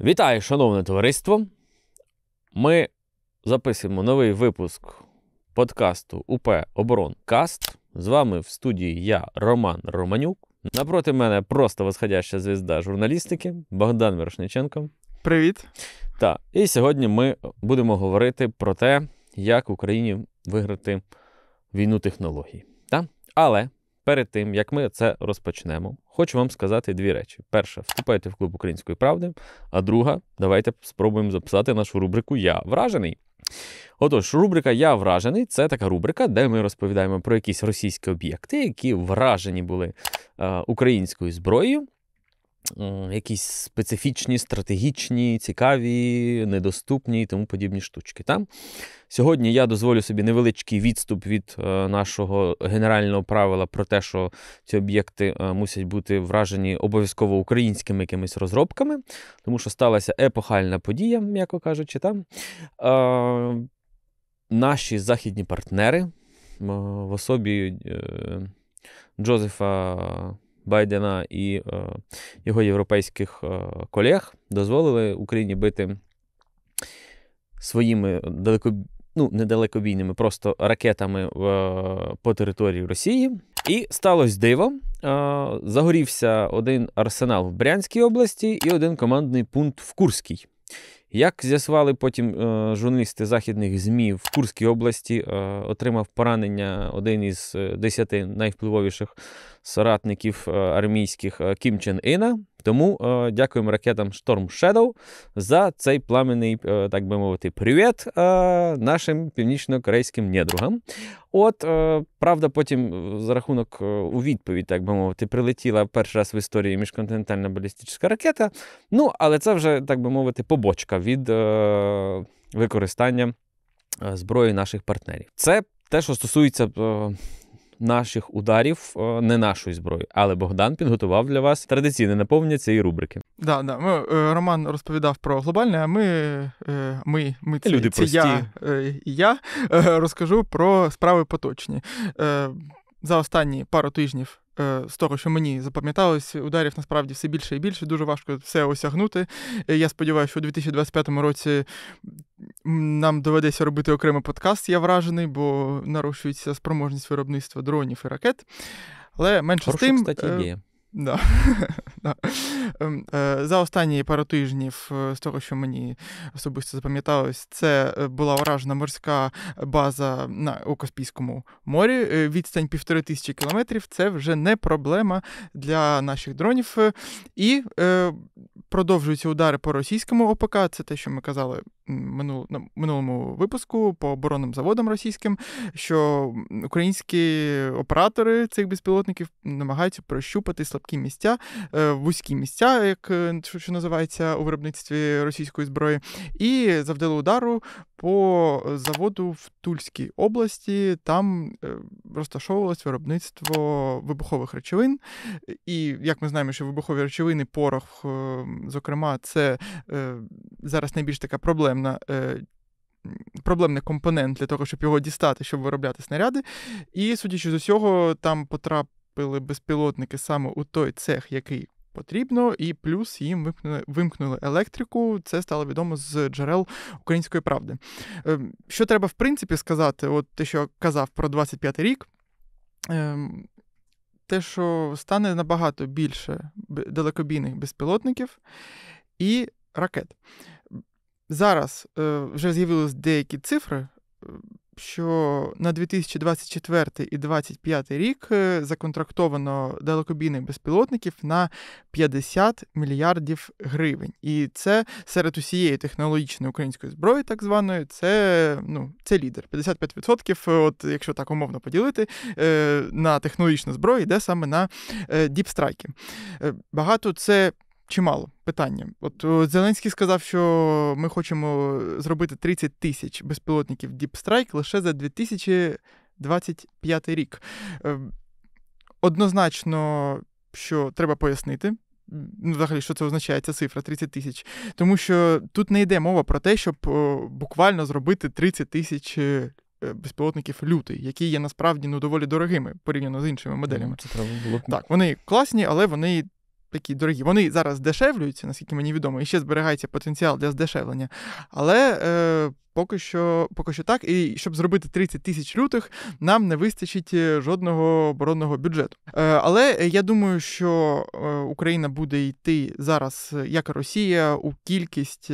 Вітаю, шановне товариство. Ми записуємо новий випуск подкасту УП Оборонкаст. З вами в студії я, Роман Романюк. Напроти мене просто восходяща звізда журналістики Богдан Мирошниченко. Привіт. Та. І сьогодні ми будемо говорити про те, як Україні виграти війну технологій. Та? Але Перед тим, як ми це розпочнемо, хочу вам сказати дві речі: перша, вступайте в клуб української правди, а друга, давайте спробуємо записати нашу рубрику Я вражений. Отож, рубрика Я вражений це така рубрика, де ми розповідаємо про якісь російські об'єкти, які вражені були е, українською зброєю якісь специфічні, стратегічні, цікаві, недоступні і тому подібні штучки. Там сьогодні я дозволю собі невеличкий відступ від е, нашого генерального правила про те, що ці об'єкти е, мусять бути вражені обов'язково українськими якимись розробками, тому що сталася епохальна подія, м'яко кажучи, там е, наші західні партнери в особі Джозефа. Байдена і е, його європейських е, колег дозволили Україні бити своїми далеко, ну, не далекобійними, просто ракетами е, по території Росії. І сталося диво. Загорівся один арсенал в Брянській області і один командний пункт в Курській. Як з'ясували потім е, журналісти західних ЗМІ в Курській області, е, отримав поранення один із е, десяти найвпливовіших соратників армійських Кім Чен Іна. Тому е, дякуємо ракетам Storm Shadow за цей пламенний, е, так би мовити, привіт е, нашим північно-корейським недругам. От, е, правда, потім е, за рахунок е, у відповідь, так би мовити, прилетіла перший раз в історії міжконтинентальна балістична ракета. Ну, але це вже, так би мовити, побочка від е, використання е, зброї наших партнерів. Це те, що стосується е, наших ударів е, не нашою зброєю. Але Богдан підготував для вас традиційне наповнення цієї рубрики. Да, да. Ми, е, Роман розповідав про глобальне, а ми е, ми, ми це, Люди це я, я розкажу про справи поточні. За останні пару тижнів Е, з того, що мені запам'яталось, ударів насправді все більше і більше, дуже важко все осягнути. Е, я сподіваюся, що у 2025 році нам доведеться робити окремий подкаст, я вражений, бо нарушується спроможність виробництва дронів і ракет. Але менше Хороша, з тим. Кстати, е, Да. Ем, е, за останні пару тижнів, е, з того, що мені особисто запам'яталось, це е, була вражена морська база на у Каспійському морі. Відстань півтори тисячі кілометрів це вже не проблема для наших дронів. І е, продовжуються удари по російському ОПК, це те, що ми казали Мину на ну, минулому випуску по оборонним заводам російським, що українські оператори цих безпілотників намагаються прощупати слабкі місця, е, вузькі місця, як е, що називається у виробництві російської зброї, і завдали удару по заводу в Тульській області. Там е, розташовувалось виробництво вибухових речовин. І як ми знаємо, що вибухові речовини порох, зокрема, це зараз найбільш така проблема проблемна. Е, Проблемний компонент для того, щоб його дістати, щоб виробляти снаряди. І, судячи з усього, там потрапили безпілотники саме у той цех, який потрібно, і плюс їм вимкнули, вимкнули електрику. Це стало відомо з джерел української правди. Е, що треба, в принципі, сказати, от те, що казав про 25 й рік. Ем, те, що стане набагато більше далекобійних безпілотників і ракет. Зараз е, вже з'явились деякі цифри, е, що на 2024 і 2025 рік е, законтрактовано далекобійних безпілотників на 50 мільярдів гривень. І це серед усієї технологічної української зброї, так званої, це ну, це лідер. 55%, от якщо так умовно поділити, на технологічну зброю йде саме на діпстрайки. Багато це Чимало питання. От е, Зеленський сказав, що ми хочемо е, зробити 30 тисяч безпілотників Діпстрайк лише за 2025 рік. Е, однозначно, що треба пояснити, ну, взагалі, що це означає ця цифра 30 тисяч. Тому що тут не йде мова про те, щоб буквально зробити 30 тисяч. Безпілотників лютий, які є насправді ну доволі дорогими порівняно з іншими ну, моделями. Це треба було. Так, вони класні, але вони такі дорогі. Вони зараз дешевлюються, наскільки мені відомо, і ще зберігається потенціал для здешевлення. Але е, поки що поки що так. І щоб зробити 30 тисяч лютих, нам не вистачить е, жодного оборонного бюджету. Е, але я думаю, що е, Україна буде йти зараз, е, як Росія, у кількість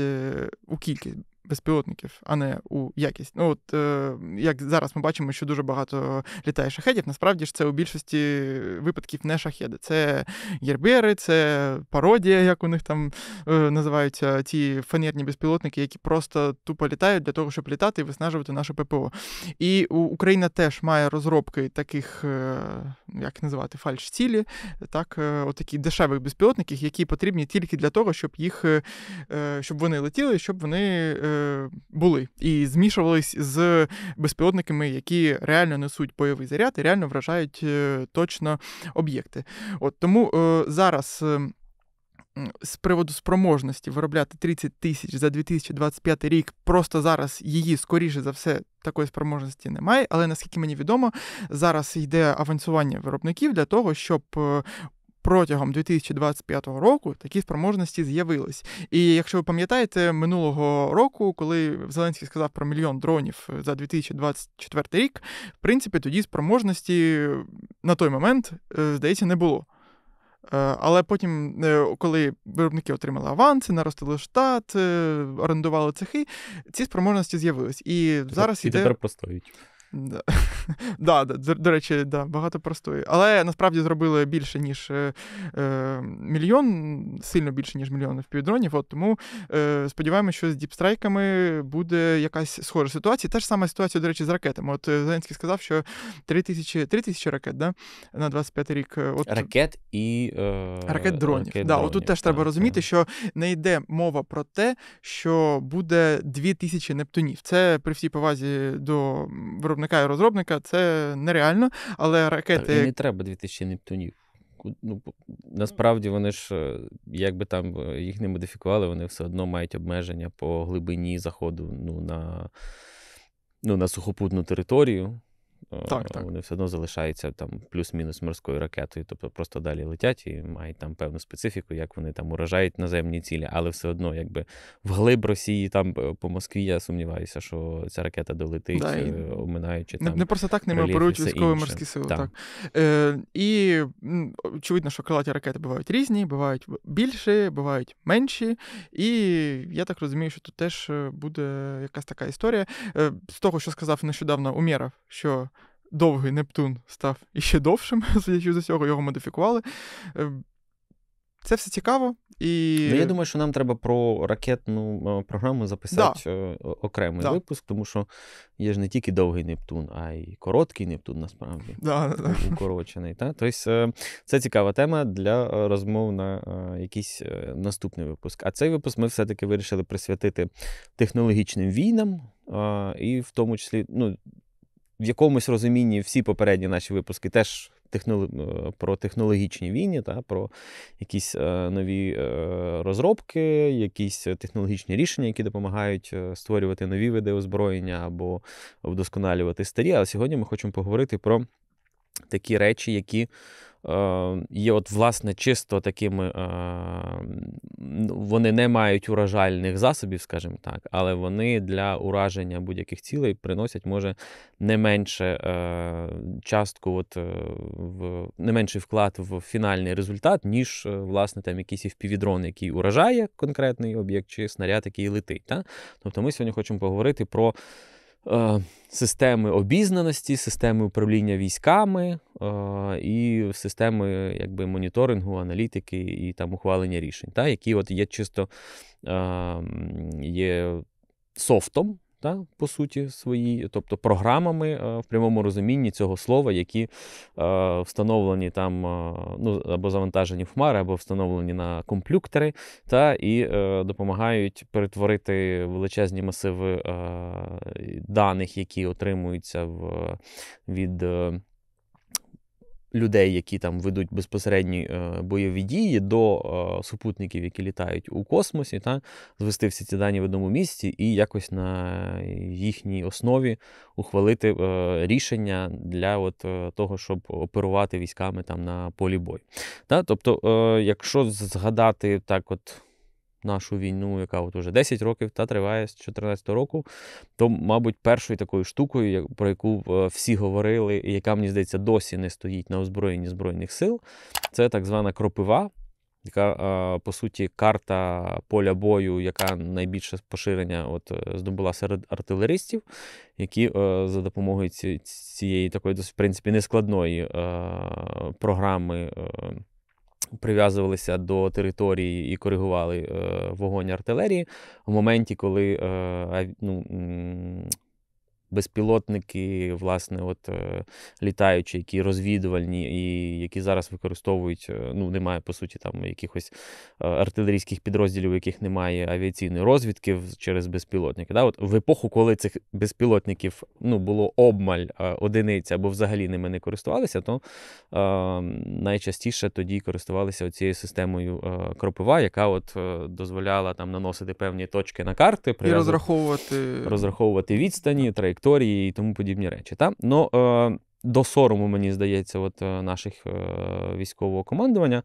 у кількість безпілотників, а не у якість. Ну от е, як зараз ми бачимо, що дуже багато літає шахедів. Насправді ж це у більшості випадків не шахеди. Це єрбери, це пародія, як у них там е, називаються ці фанерні безпілотники, які просто тупо літають для того, щоб літати і виснажувати наше ППО. І Україна теж має розробки таких, е, як називати, фальш-цілі, так, е, от таких дешевих безпілотників, які потрібні тільки для того, щоб їх е, е, щоб вони летіли, щоб вони були і змішувались з безпілотниками, які реально несуть бойовий заряд і реально вражають е, точно об'єкти. От Тому е, зараз. Е, з приводу спроможності виробляти 30 тисяч за 2025 рік, просто зараз її скоріше за все такої спроможності немає. Але наскільки мені відомо, зараз йде авансування виробників для того, щоб протягом 2025 року такі спроможності з'явились. І якщо ви пам'ятаєте, минулого року, коли Зеленський сказав про мільйон дронів за 2024 рік, в принципі, тоді спроможності на той момент, е, здається, не було. Е, але потім, е, коли виробники отримали аванси, наростили штат, орендували цехи, ці спроможності з'явились. І зараз і іде... тепер простоють. Да. да, до, до речі, да, багато простої. Але насправді зробили більше, ніж е, е мільйон, сильно більше, ніж мільйон півдронів. От Тому е, сподіваємося, що з діпстрайками буде якась схожа ситуація. Та ж сама ситуація, до речі, з ракетами. От е, Зеленський сказав, що 3 тисячі 3 тисячі ракет да, на 25 рік. Е, от... Ракет і е... ракет дронів. Ракет да, Тут теж треба розуміти, що не йде мова про те, що буде 2 тисячі нептунів. Це при всій повазі до виробництва виробника і розробника це нереально, але ракети. І не треба 2000 нептунів. Ну, Насправді вони ж, е, як би там е, їх не модифікували, вони все одно мають обмеження по глибині заходу ну, на ну, на сухопутну територію так, е, так. вони все одно залишаються там плюс-мінус морською ракетою, тобто просто далі летять і мають там певну специфіку, як вони там уражають наземні цілі, але все одно, якби в глиб Росії, там е, по Москві, я сумніваюся, що ця ракета долетить, да, і... Е, оминаючи не, там. Не просто так ними оперують військові морські сили. Так. так. Е, І очевидно, що крилаті ракети бувають різні, бувають більші, бувають менші. І я так розумію, що тут теж буде якась така історія. З того, що сказав нещодавно Умєров, що довгий Нептун став іще довшим, судячи з усього, його модифікували. Е, це все цікаво. і... Ну, я думаю, що нам треба про ракетну е, програму записати да. Е, окремий да. випуск, тому що є ж не тільки довгий Нептун, а й короткий Нептун насправді. Да, тобто Укорочений. Та? Тобто це цікава тема для розмов на якийсь наступний випуск. А цей випуск ми все-таки вирішили присвятити технологічним війнам, і в тому числі, ну в якомусь розумінні всі попередні наші випуски теж техно... Е, про технологічні війни, та, про якісь е, нові е, розробки, якісь технологічні рішення, які допомагають створювати нові види озброєння або вдосконалювати старі. Але сьогодні ми хочемо поговорити про такі речі, які. Ем, є от, власне, чисто такими, ем, ну, вони не мають уражальних засобів, скажімо так, але вони для ураження будь-яких цілей приносять, може, не менше е, частку, от, е, в не менший вклад в фінальний результат, ніж е, власне там якийсь впівдрон, який уражає конкретний об'єкт чи снаряд, який летить. Та? Тобто ми сьогодні хочемо поговорити про. Е, системи обізнаності, системи управління військами е, і системи якби, моніторингу, аналітики і там ухвалення рішень, та, які от є чисто е, є софтом та, по суті свої, тобто програмами е, в прямому розумінні цього слова, які е, встановлені там е, ну, або завантажені в хмари, або встановлені на комплюктери, та, і допомагають перетворити величезні масиви даних, які отримуються в, від людей, які там ведуть безпосередні е, бойові дії, до е, супутників, які літають у космосі, та звести всі ці дані в одному місці і якось на їхній основі ухвалити е, рішення для от того, щоб оперувати військами там на полі бою. Та? Тобто, якщо згадати так, от нашу війну, яка от уже 10 років та триває з 2014 року, то, мабуть, першою такою штукою, про яку е, всі говорили, і яка, мені здається, досі не стоїть на озброєнні Збройних сил, це так звана кропива. Яка, е, по суті, карта поля бою, яка найбільше поширення от, е, здобула серед артилеристів, які за допомогою цієї такої, в принципі, нескладної програми прив'язувалися до території і коригували е, вогонь артилерії в моменті, коли е, ну, безпілотники, власне, от е, літаючі, які розвідувальні, і які зараз використовують. Е, ну, немає по суті там якихось е, артилерійських підрозділів, яких немає авіаційної розвідки через безпілотники. Да? От в епоху, коли цих безпілотників ну, було обмаль одиниця або взагалі ними не користувалися, то е, найчастіше тоді користувалися цією системою е, кропива, яка от е, дозволяла там наносити певні точки на карти, і розраховувати розраховувати відстані, траєкторії факторії і тому подібні речі. Та? Но, ну, е, до сорому, мені здається, от е, наших е, військового командування.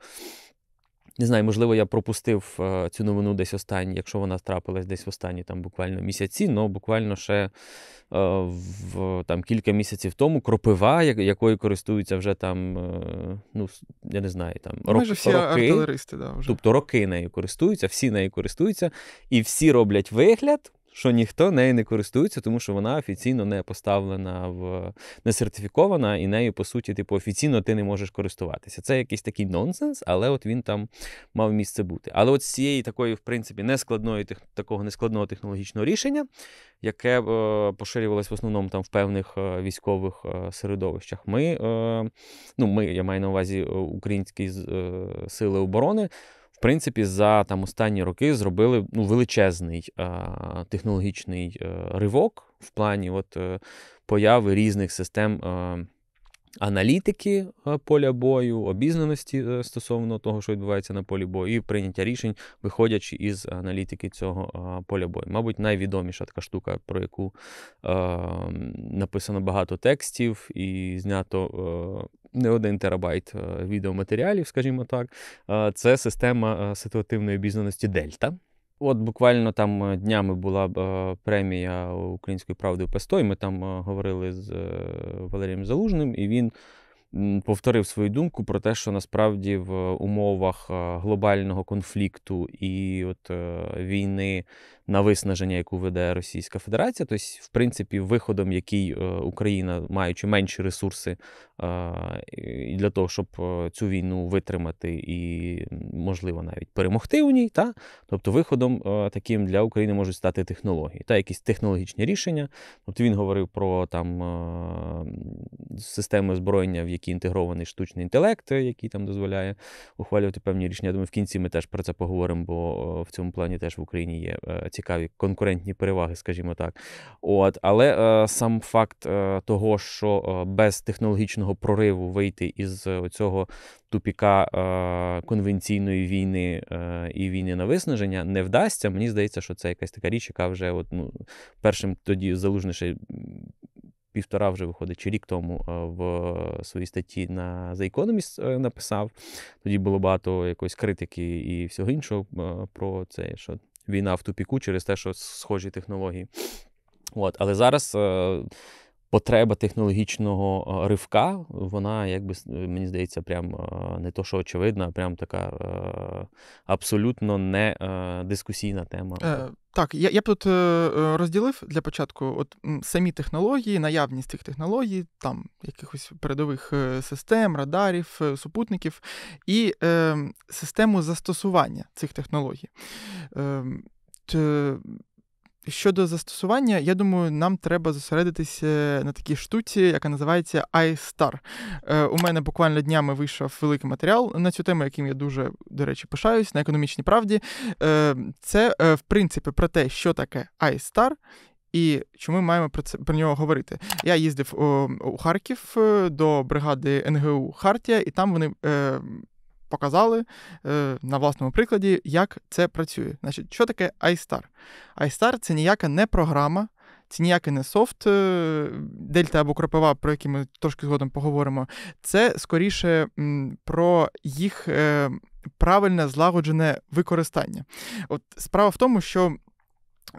Не знаю, можливо, я пропустив е, цю новину десь останній, якщо вона трапилась десь в останні там буквально місяці, але буквально ще е, в там кілька місяців тому кропива, якою користуються вже там, е, ну я не знаю, там ну, рок, Майже всі роки, да, вже. тобто роки нею користуються, всі нею користуються, і всі роблять вигляд, що ніхто нею не користується, тому що вона офіційно не поставлена в не сертифікована, і нею, по суті, типу, офіційно ти не можеш користуватися. Це якийсь такий нонсенс, але от він там мав місце бути. Але от з цієї такої, в принципі, нескладної тех такого нескладного технологічного рішення, яке е, поширювалось в основному там в певних е, військових е, середовищах, ми, е, ну, ми, я маю на увазі е, українські е, сили оборони в принципі, за там останні роки зробили ну, величезний технологічний е, ривок в плані от, е, появи різних систем. Е, аналітики е, поля бою, обізнаності е, стосовно того, що відбувається на полі бою, і прийняття рішень, виходячи із аналітики цього е, поля бою. Мабуть, найвідоміша така штука, про яку е, написано багато текстів і знято е, не один терабайт відеоматеріалів, скажімо так, це система ситуативної обізнаності Дельта. От буквально там е, днями була е, премія Української правди ПСТО, і ми там е, говорили з Валерієм Залужним, і він повторив свою думку про те, що насправді в умовах е, глобального конфлікту і от е, війни на виснаження, яку веде Російська Федерація, тобто, в принципі, виходом, який е, Україна, маючи менші ресурси для того, щоб цю війну витримати і, можливо, навіть перемогти у ній, та тобто виходом таким для України можуть стати технології та якісь технологічні рішення. Тобто він говорив про там системи зброєння, в який інтегрований штучний інтелект, е, який там дозволяє ухвалювати певні рішення. Я думаю, в кінці ми теж про це поговоримо, бо в цьому плані теж в Україні є е, цікаві конкурентні переваги, скажімо так. От, Але е, сам факт того, що без технологічного прориву вийти із цього тупіка конвенційної війни і війни на виснаження не вдасться. Мені здається, що це якась така річ, яка вже от, ну, першим тоді залужніше півтора вже виходить, чи рік тому е, в своїй статті на The Economist е, написав. Тоді було багато якоїсь критики і всього іншого е, про це, що війна в тупіку через те, що схожі технології. От, Але зараз потреба технологічного е, ривка, вона, якби е, мені здається, прям е, не то, що очевидна, а прям така абсолютно не дискусійна тема. Е, так, я я б тут розділив для початку от самі технології, наявність цих технологій, там якихось передових систем, радарів, супутників і е, систему застосування цих технологій. Е, щодо застосування, я думаю, нам треба зосередитися на такій штуці, яка називається iStar. Е, у мене буквально днями вийшов великий матеріал на цю тему, яким я дуже, до речі, пишаюсь на економічній правді. Е, це, е, в принципі, про те, що таке iStar. І чому ми маємо про це про нього говорити? Я їздив у, у Харків до бригади НГУ Хартія, і там вони е, показали е, на власному прикладі, як це працює. Значить, що таке iStar? iStar це ніяка не програма. Це ніякий не софт е, дельта або кропива, про які ми трошки згодом поговоримо. Це скоріше про їх е, правильне злагоджене використання. От справа в тому, що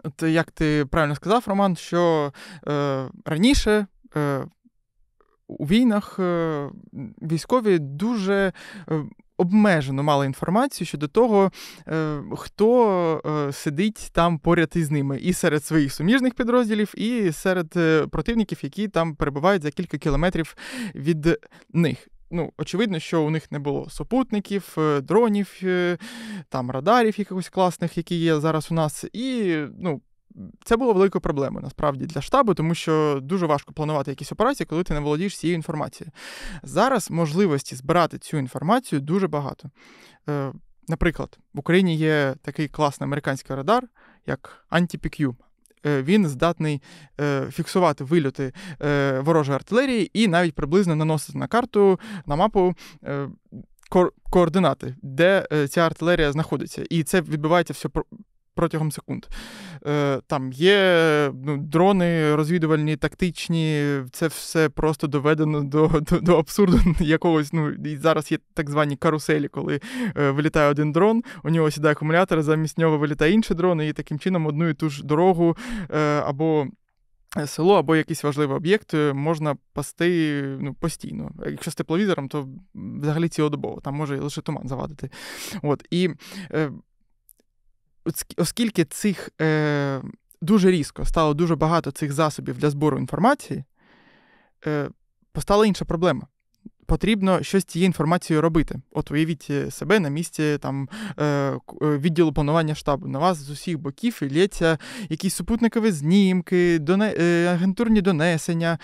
от як ти правильно сказав, Роман, що е, раніше. Е, у війнах е, військові дуже обмежено мала інформацію щодо того, е, хто е, сидить там поряд із ними, і серед своїх суміжних підрозділів, і серед е, противників, які там перебувають за кілька кілометрів від них. Ну, очевидно, що у них не було супутників, дронів, там радарів якихось класних, які є зараз у нас, і ну це було великою проблемою насправді для штабу, тому що дуже важко планувати якісь операції, коли ти не володієш цією інформацією. Зараз можливості збирати цю інформацію дуже багато. Е, наприклад, в Україні є такий класний американський радар, як Anti-PQ. Е, він здатний е, фіксувати вильоти ворожої артилерії і навіть приблизно наносити на карту, на мапу. Координати, де ця артилерія знаходиться, і це відбувається все протягом секунд. Е, там є ну, дрони, розвідувальні, тактичні, це все просто доведено до до, до абсурду якогось. Ну і зараз є так звані каруселі, коли е, вилітає один дрон, у нього сідає акумулятор, замість нього вилітає інший дрон, і таким чином одну і ту ж дорогу е, або. Село або якийсь важливий об'єкт можна пасти ну, постійно. Якщо з тепловізором, то взагалі цілодобово, там може лише туман завадити. От. І е, оскільки цих е, дуже різко стало дуже багато цих засобів для збору інформації, е, постала інша проблема. Потрібно щось з цією інформацією робити. От уявіть е, себе на місці там е, е, відділу планування штабу. На вас з усіх боків лється якісь супутникові знімки, агентурні донесення,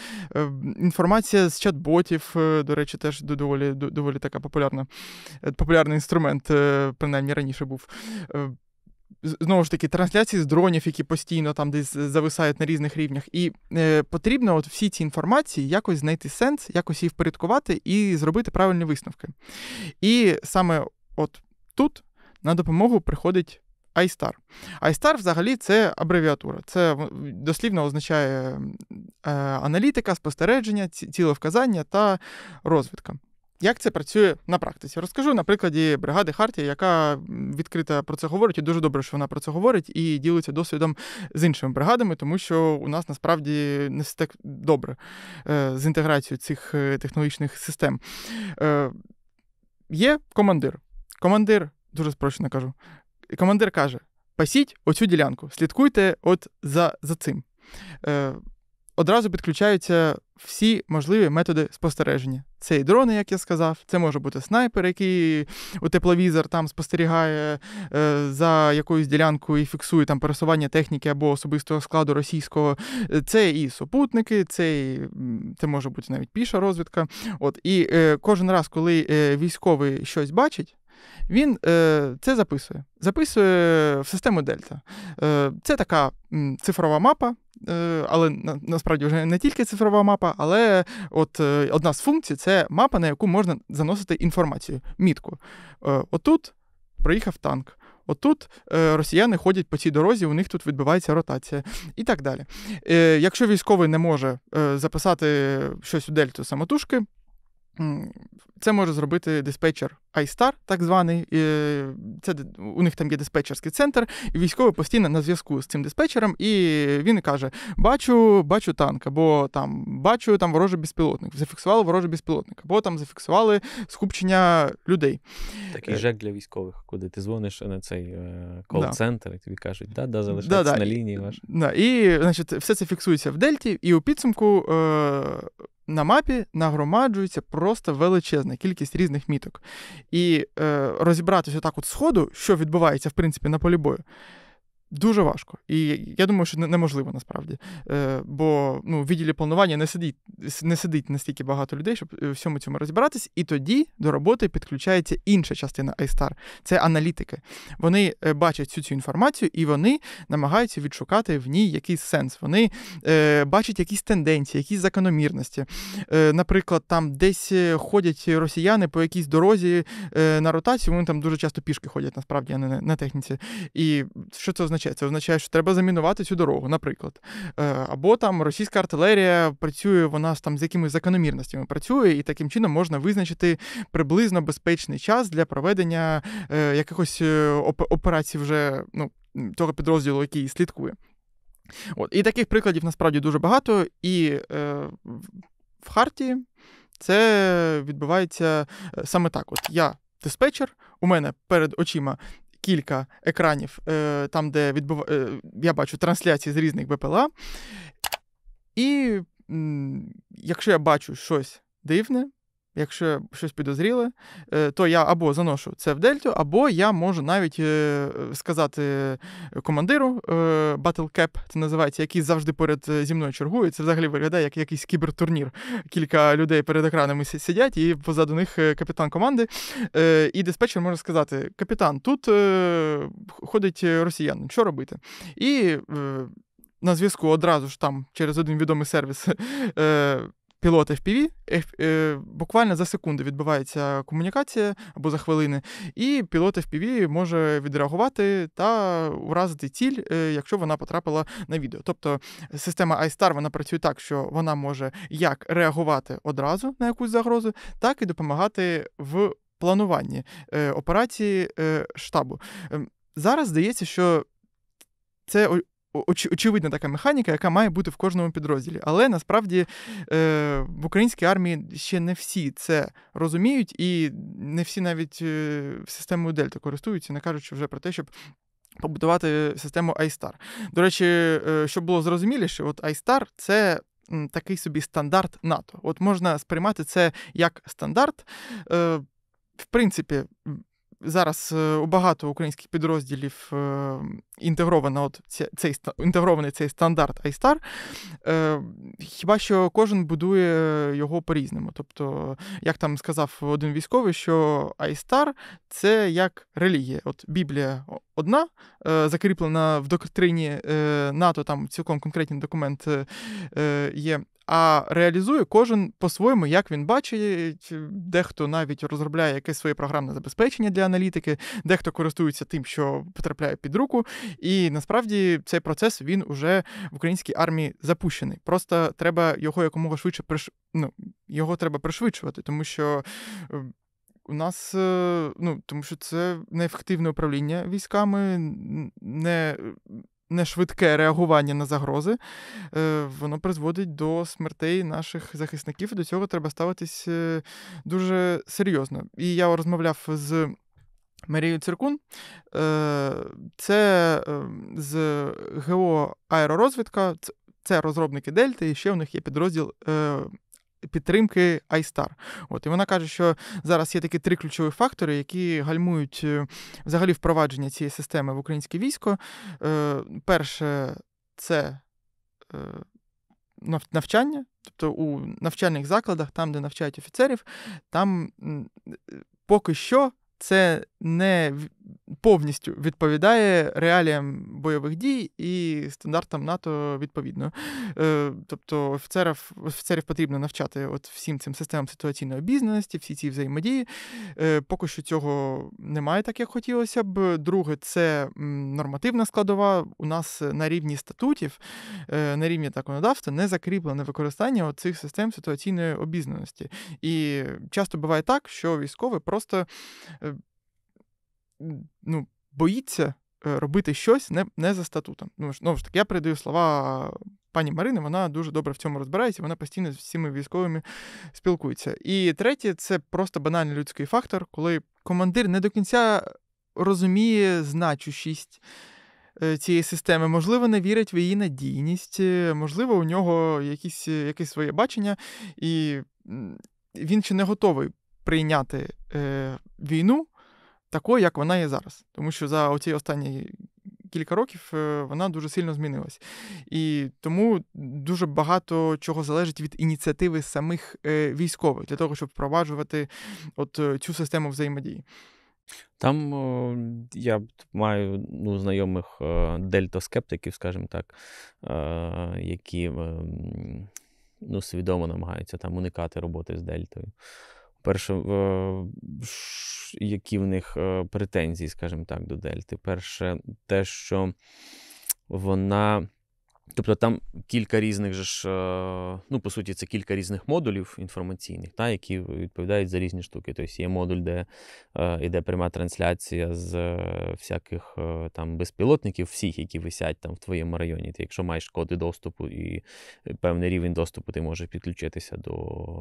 інформація з чат-ботів. До речі, теж доволі доволі така популярна, популярний інструмент, принаймні раніше був знову ж таки трансляції з дронів, які постійно там десь зависають на різних рівнях. І е, потрібно от всі ці інформації якось знайти сенс, якось її впорядкувати і зробити правильні висновки. І саме от тут на допомогу приходить. iStar. iStar взагалі це абревіатура. Це дослівно означає е, аналітика, спостереження, ціловказання та розвідка. Як це працює на практиці? Розкажу на прикладі бригади Хартія, яка відкрита про це говорить, і дуже добре, що вона про це говорить і ділиться досвідом з іншими бригадами, тому що у нас насправді не все так добре е, з інтеграцією цих е, технологічних систем. Е, є командир. Командир, дуже спрощено кажу, командир каже: пасіть оцю ділянку, слідкуйте от за за цим одразу підключаються всі можливі методи спостереження. Це і дрони, як я сказав, це може бути снайпер, який у тепловізор там спостерігає е, за якоюсь ділянкою і фіксує там пересування техніки або особистого складу російського. Е, це і супутники, це і, це може бути навіть піша розвідка. От І е, кожен раз, коли військовий щось бачить, він е, це записує, записує в систему Дельта. Е, Це така цифрова мапа, е, але насправді вже не тільки цифрова мапа, але от е, одна з функцій це мапа, на яку можна заносити інформацію, мітку. Е, отут проїхав танк. Отут е, росіяни ходять по цій дорозі, у них тут відбувається ротація і так далі. Е, Якщо військовий не може е, записати щось у дельту самотужки, це може зробити диспетчер iStar, так званий. Це у них там є диспетчерський центр, і військовий постійно на зв'язку з цим диспетчером, і він каже: Бачу, бачу танк, або там бачу там ворожий безпілотник, зафіксували ворожий безпілотник, або там зафіксували скупчення людей. Такий е. жек для військових, куди ти дзвониш на цей е, кол-центр, і тобі кажуть, да, да, залишається да, да, на лінії ваш. Да, І значить, все це фіксується в Дельті, і у підсумку. Е, на мапі нагромаджується просто величезне величезна кількість різних міток. І е, розібратися так от сходу, що відбувається в принципі на полі бою. Дуже важко. І я думаю, що неможливо насправді. Е, Бо ну, в відділі планування не сидить не сидить настільки багато людей, щоб е, всьому цьому розібратись. І тоді до роботи підключається інша частина iStar. Це аналітики. Вони е, бачать всю цю інформацію і вони намагаються відшукати в ній якийсь сенс. Вони е, бачать якісь тенденції, якісь закономірності. Е, Наприклад, там десь е, ходять росіяни по якійсь дорозі е, на ротацію. Вони там дуже часто пішки ходять, насправді, а не на техніці. І що це означає? означає? Це означає, що треба замінувати цю дорогу, наприклад. Е, або там російська артилерія працює, вона там з якимись закономірностями працює, і таким чином можна визначити приблизно безпечний час для проведення е, якихось е, операцій вже ну, того підрозділу, який слідкує. От. І таких прикладів насправді дуже багато, і в Харті це відбувається саме так: От я диспетчер, у мене перед очима кілька екранів, е, там, де відбув... Е, я бачу трансляції з різних БПЛА. І якщо я бачу щось дивне, Якщо щось підозріле, е, то я або заношу це в дельту, або я можу навіть е, сказати командиру е, Battle це називається, який завжди перед зі мною чергує. Це взагалі виглядає як якийсь кібертурнір. Кілька людей перед екранами сидять, і позаду них капітан команди. І диспетчер може сказати: Капітан, тут ходить росіянин, що робити? І на зв'язку одразу ж там через один відомий сервіс. пілот FPV, е, буквально за секунди відбувається комунікація або за хвилини, і пілот FPV може відреагувати та уразити ціль, е, якщо вона потрапила на відео. Тобто система iStar вона працює так, що вона може як реагувати одразу на якусь загрозу, так і допомагати в плануванні е, операції е, штабу. Ем, зараз здається, що це оч, очевидна така механіка, яка має бути в кожному підрозділі. Але насправді е, в українській армії ще не всі це розуміють, і не всі навіть е, системою Дельта користуються, не кажучи вже про те, щоб. Побудувати систему iStar. До речі, е, щоб було зрозуміліше, от iStar – це такий собі стандарт НАТО. От можна сприймати це як стандарт. Е, в принципі, Зараз е, у багато українських підрозділів е, інтегровано от цей інтегрований цей стандарт iStar. Е, хіба що кожен будує його по-різному. Тобто, як там сказав один військовий, що iStar – це як релігія. От Біблія одна, закріплена в доктрині НАТО, там цілком конкретні документи є а реалізує кожен по-своєму, як він бачить. Дехто навіть розробляє якесь своє програмне забезпечення для аналітики, дехто користується тим, що потрапляє під руку. І насправді цей процес він уже в українській армії запущений. Просто треба його якомога швидше приш... ну, його треба пришвидшувати, тому що. Е, у нас, е, ну тому що це неефективне управління військами, не нешвидке реагування на загрози, е, воно призводить до смертей наших захисників. До цього треба ставитись е, дуже серйозно. І я розмовляв з. Марію Циркун, е, це з ГО Аеророзвідка, це розробники Дельти, і ще у них є підрозділ підтримки iStar. От і вона каже, що зараз є такі три ключові фактори, які гальмують е, взагалі впровадження цієї системи в українське військо. Е, Перше, це е, навчання, тобто у навчальних закладах, там, де навчають офіцерів, там е, поки що це не повністю відповідає реаліям бойових дій і стандартам НАТО відповідно. Е, тобто офіцерів офіцерів потрібно навчати от всім цим системам ситуаційної обізнаності, всі ці взаємодії. Е, поки що цього немає, так як хотілося б. Друге, це нормативна складова. У нас на рівні статутів, е, на рівні законодавства не закріплене використання цих систем ситуаційної обізнаності. І часто буває так, що військовий просто ну, боїться е, робити щось не не за статутом. Ну, знову ж таки, я передаю слова пані Марини, вона дуже добре в цьому розбирається, вона постійно з всіми військовими спілкується. І третє, це просто банальний людський фактор, коли командир не до кінця розуміє значущість. Е, цієї системи, можливо, не вірить в її надійність, е, можливо, у нього якісь, якесь своє бачення, і він ще не готовий прийняти е, війну такою, як вона є зараз. Тому що за оці останні кілька років е, вона дуже сильно змінилась. І тому дуже багато чого залежить від ініціативи самих е, військових для того, щоб впроваджувати от е, цю систему взаємодії. Там я маю ну, знайомих о, скептиків скажімо так, які ем, ну, свідомо намагаються там уникати роботи з дельтою перше, е, які в них е, претензії, скажімо так, до Дельти. Перше, те, що вона Тобто там кілька різних, же ж, е, ну, по суті, це кілька різних модулів інформаційних, та, які відповідають за різні штуки. Тобто є модуль, де йде е, пряма трансляція з е, всяких там безпілотників, всіх, які висять там в твоєму районі. Ти якщо маєш коди доступу і певний рівень доступу, ти можеш підключитися до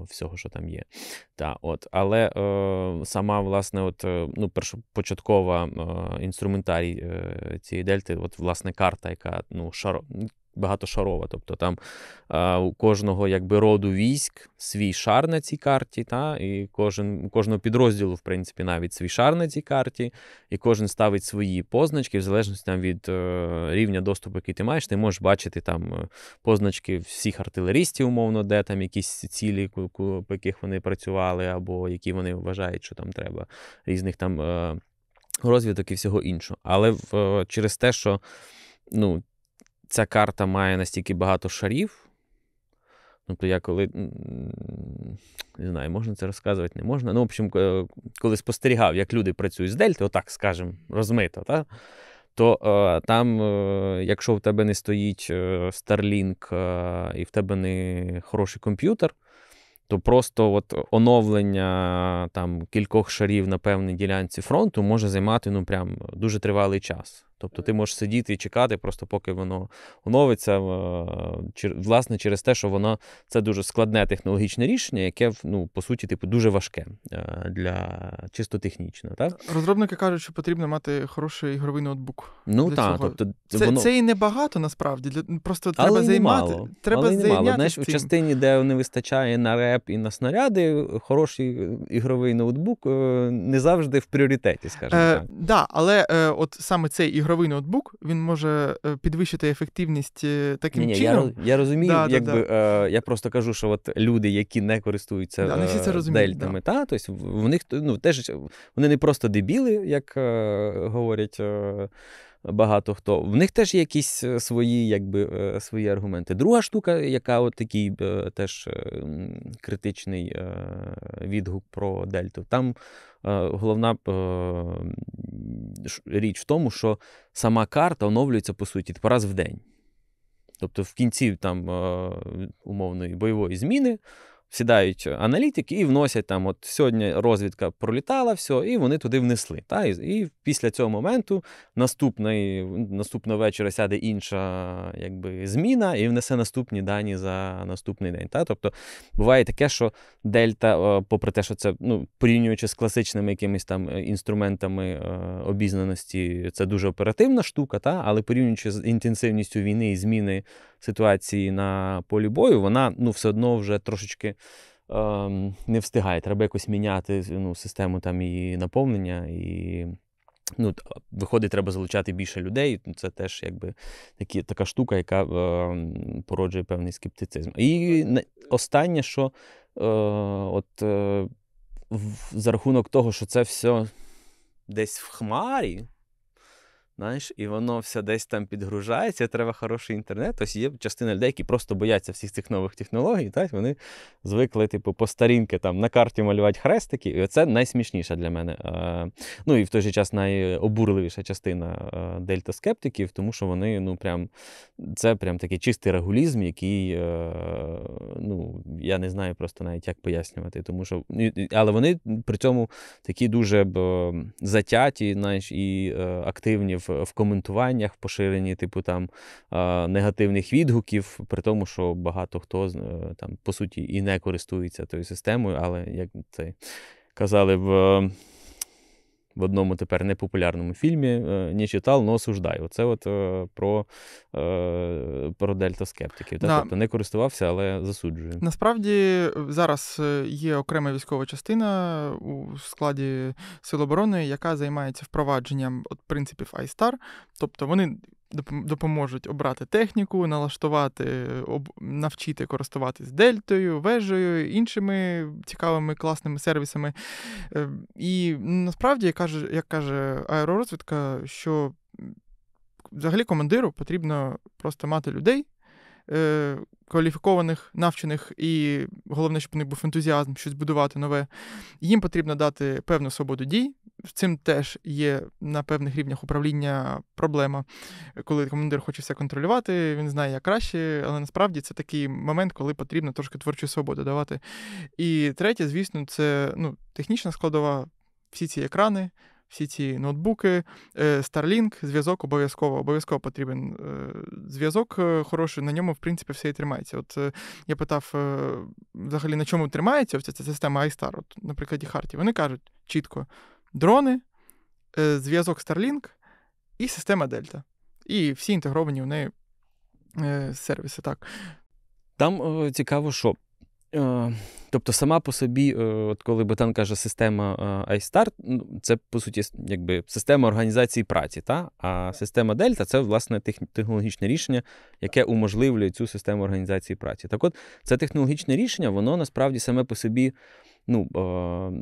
всього, що там є. Та, от. Але е, сама власне, от, ну, першопочаткова е, інструментарій е, цієї дельти, от, власне, карта, яка ну, шар багатошарова. Тобто там а, у кожного якби роду військ свій шар на цій карті, та, і кожен, у кожного підрозділу, в принципі, навіть свій шар на цій карті, і кожен ставить свої позначки, в залежності там, від е, рівня доступу, який ти маєш, ти можеш бачити там е, позначки всіх артилерістів, умовно, де там якісь цілі, по яких вони працювали, або які вони вважають, що там треба різних там. Е, Розвідок і всього іншого. Але в, е, через те, що ну, ця карта має настільки багато шарів. Ну, я коли не знаю, можна це розказувати, не можна. Ну, в общем, коли спостерігав, як люди працюють з дельти, отак, скажімо, розмито, та? то е, там, е, якщо в тебе не стоїть е, Starlink е, і в тебе не хороший комп'ютер, то просто от оновлення там кількох шарів на певній ділянці фронту може займати ну, прям дуже тривалий час. Тобто ти можеш сидіти і чекати, просто поки воно оновиться, е, власне, через те, що воно це дуже складне технологічне рішення, яке ну, по суті, типу, дуже важке е, для чисто технічно. Так? Розробники кажуть, що потрібно мати хороший ігровий ноутбук. Ну так, тобто це воно... це і небагато насправді. Ну, просто треба Але займати. Мало. Треба Але займати Знаєш, цим. у частині, де не вистачає на реп і на снаряди, хороший е, ігровий ноутбук не завжди в пріоритеті, скажімо е, так. Так, да, але е, от саме цей ігровий ігровий ноутбук, він може е, підвищити ефективність е, таким Ні, чином. Я я розумію, да, якби да, да. Е, я просто кажу, що от люди, які не користуються да, не всі е, це розуміють, дельтами, та тобто в них ну теж вони не просто дебіли, як е, говорять. Е, багато хто. В них теж є якісь е, свої якби, е, свої аргументи. Друга штука, яка от такий е, теж критичний відгук про Дельту, там головна річ в тому, що сама карта оновлюється, по суті, типу, раз в день. Тобто в кінці там умовної бойової зміни сідають аналітики і вносять там, от сьогодні розвідка пролітала, все, і вони туди внесли. Та? І, і після цього моменту наступний, наступного вечора сяде інша якби, зміна і внесе наступні дані за наступний день. Та? Тобто буває таке, що дельта, е, попри те, що це ну, порівнюючи з класичними якимись там е, інструментами е, обізнаності, це дуже оперативна штука, та? але порівнюючи з інтенсивністю війни і зміни ситуації на полі бою, вона ну, все одно вже трошечки ем, не встигає. Треба якось міняти ну, систему там її наповнення. і ну, Виходить, треба залучати більше людей. Ну, це теж якби такі, така штука, яка е, породжує певний скептицизм. І останнє, що е, от е, в, за рахунок того, що це все десь в хмарі, Знаєш, і воно все десь там підгружається, треба хороший інтернет. Тобто є частина людей, які просто бояться всіх цих нових технологій. Так? Вони звикли, типу, по старінки там на карті малювати хрестики. І це найсмішніша для мене. Ну і в той же час найобурливіша частина дельта-скептиків, тому що вони, ну прям це прям такий чистий регулізм, який е, ну, я не знаю просто навіть як пояснювати. Тому що, ну, Але вони при цьому такі дуже б затяті, знаєш, і е, активні в коментуваннях, поширенні, типу там негативних відгуків, при тому, що багато хто е, там по суті і не користується тою системою, але як це казали в в одному тепер непопулярному фільмі е, не читав, але осуждаю. Оце от е, про е, про скептиків. Да. Тобто не користувався, але засуджую. Насправді зараз є окрема військова частина у складі Сил оборони, яка займається впровадженням от принципів iStar. Тобто вони допоможуть обрати техніку, налаштувати, об... навчити користуватись дельтою, вежею, іншими цікавими класними сервісами. Е, і насправді, як каже, як каже аеророзвідка, що взагалі командиру потрібно просто мати людей. Е, кваліфікованих, навчених, і головне, щоб у них був ентузіазм щось будувати нове. Їм потрібно дати певну свободу дій, цим теж є на певних рівнях управління проблема, коли командир хоче все контролювати, він знає як краще, але насправді це такий момент, коли потрібно трошки творчу свободу давати. І третє, звісно, це ну, технічна складова, всі ці екрани. Всі ці ноутбуки, е, Starlink, зв'язок обов'язково обов'язково потрібен е, зв'язок е, хороший, на ньому, в принципі, все і тримається. От я питав взагалі, на чому тримається ця система iStar, от, наприклад, і Харті. Вони кажуть чітко, дрони, е, зв'язок Starlink і система Дельта. І всі інтегровані в неї сервіси. так. Там е, цікаво, що. Е, тобто сама по собі, от коли Бетан каже, система iStart, ну, це по суті якби система організації праці. Та? А система Дельта це власне технологічне рішення, яке уможливлює цю систему організації праці. Так от, це технологічне рішення, воно насправді саме по собі ну,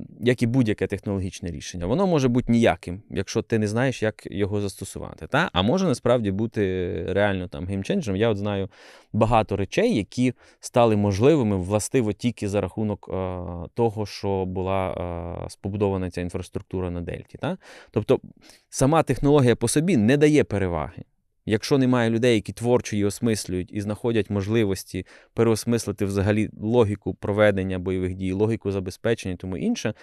е, як і будь-яке технологічне рішення, воно може бути ніяким, якщо ти не знаєш, як його застосувати. Та? А може насправді бути реально там геймченджером. Я от знаю багато речей, які стали можливими властиво тільки за рахунок е, того, що була спобудована е, ця інфраструктура на Дельті. Та? Тобто сама технологія по собі не дає переваги. Якщо немає людей, які творчо її осмислюють і знаходять можливості переосмислити взагалі логіку проведення бойових дій, логіку забезпечення, тому інше, е,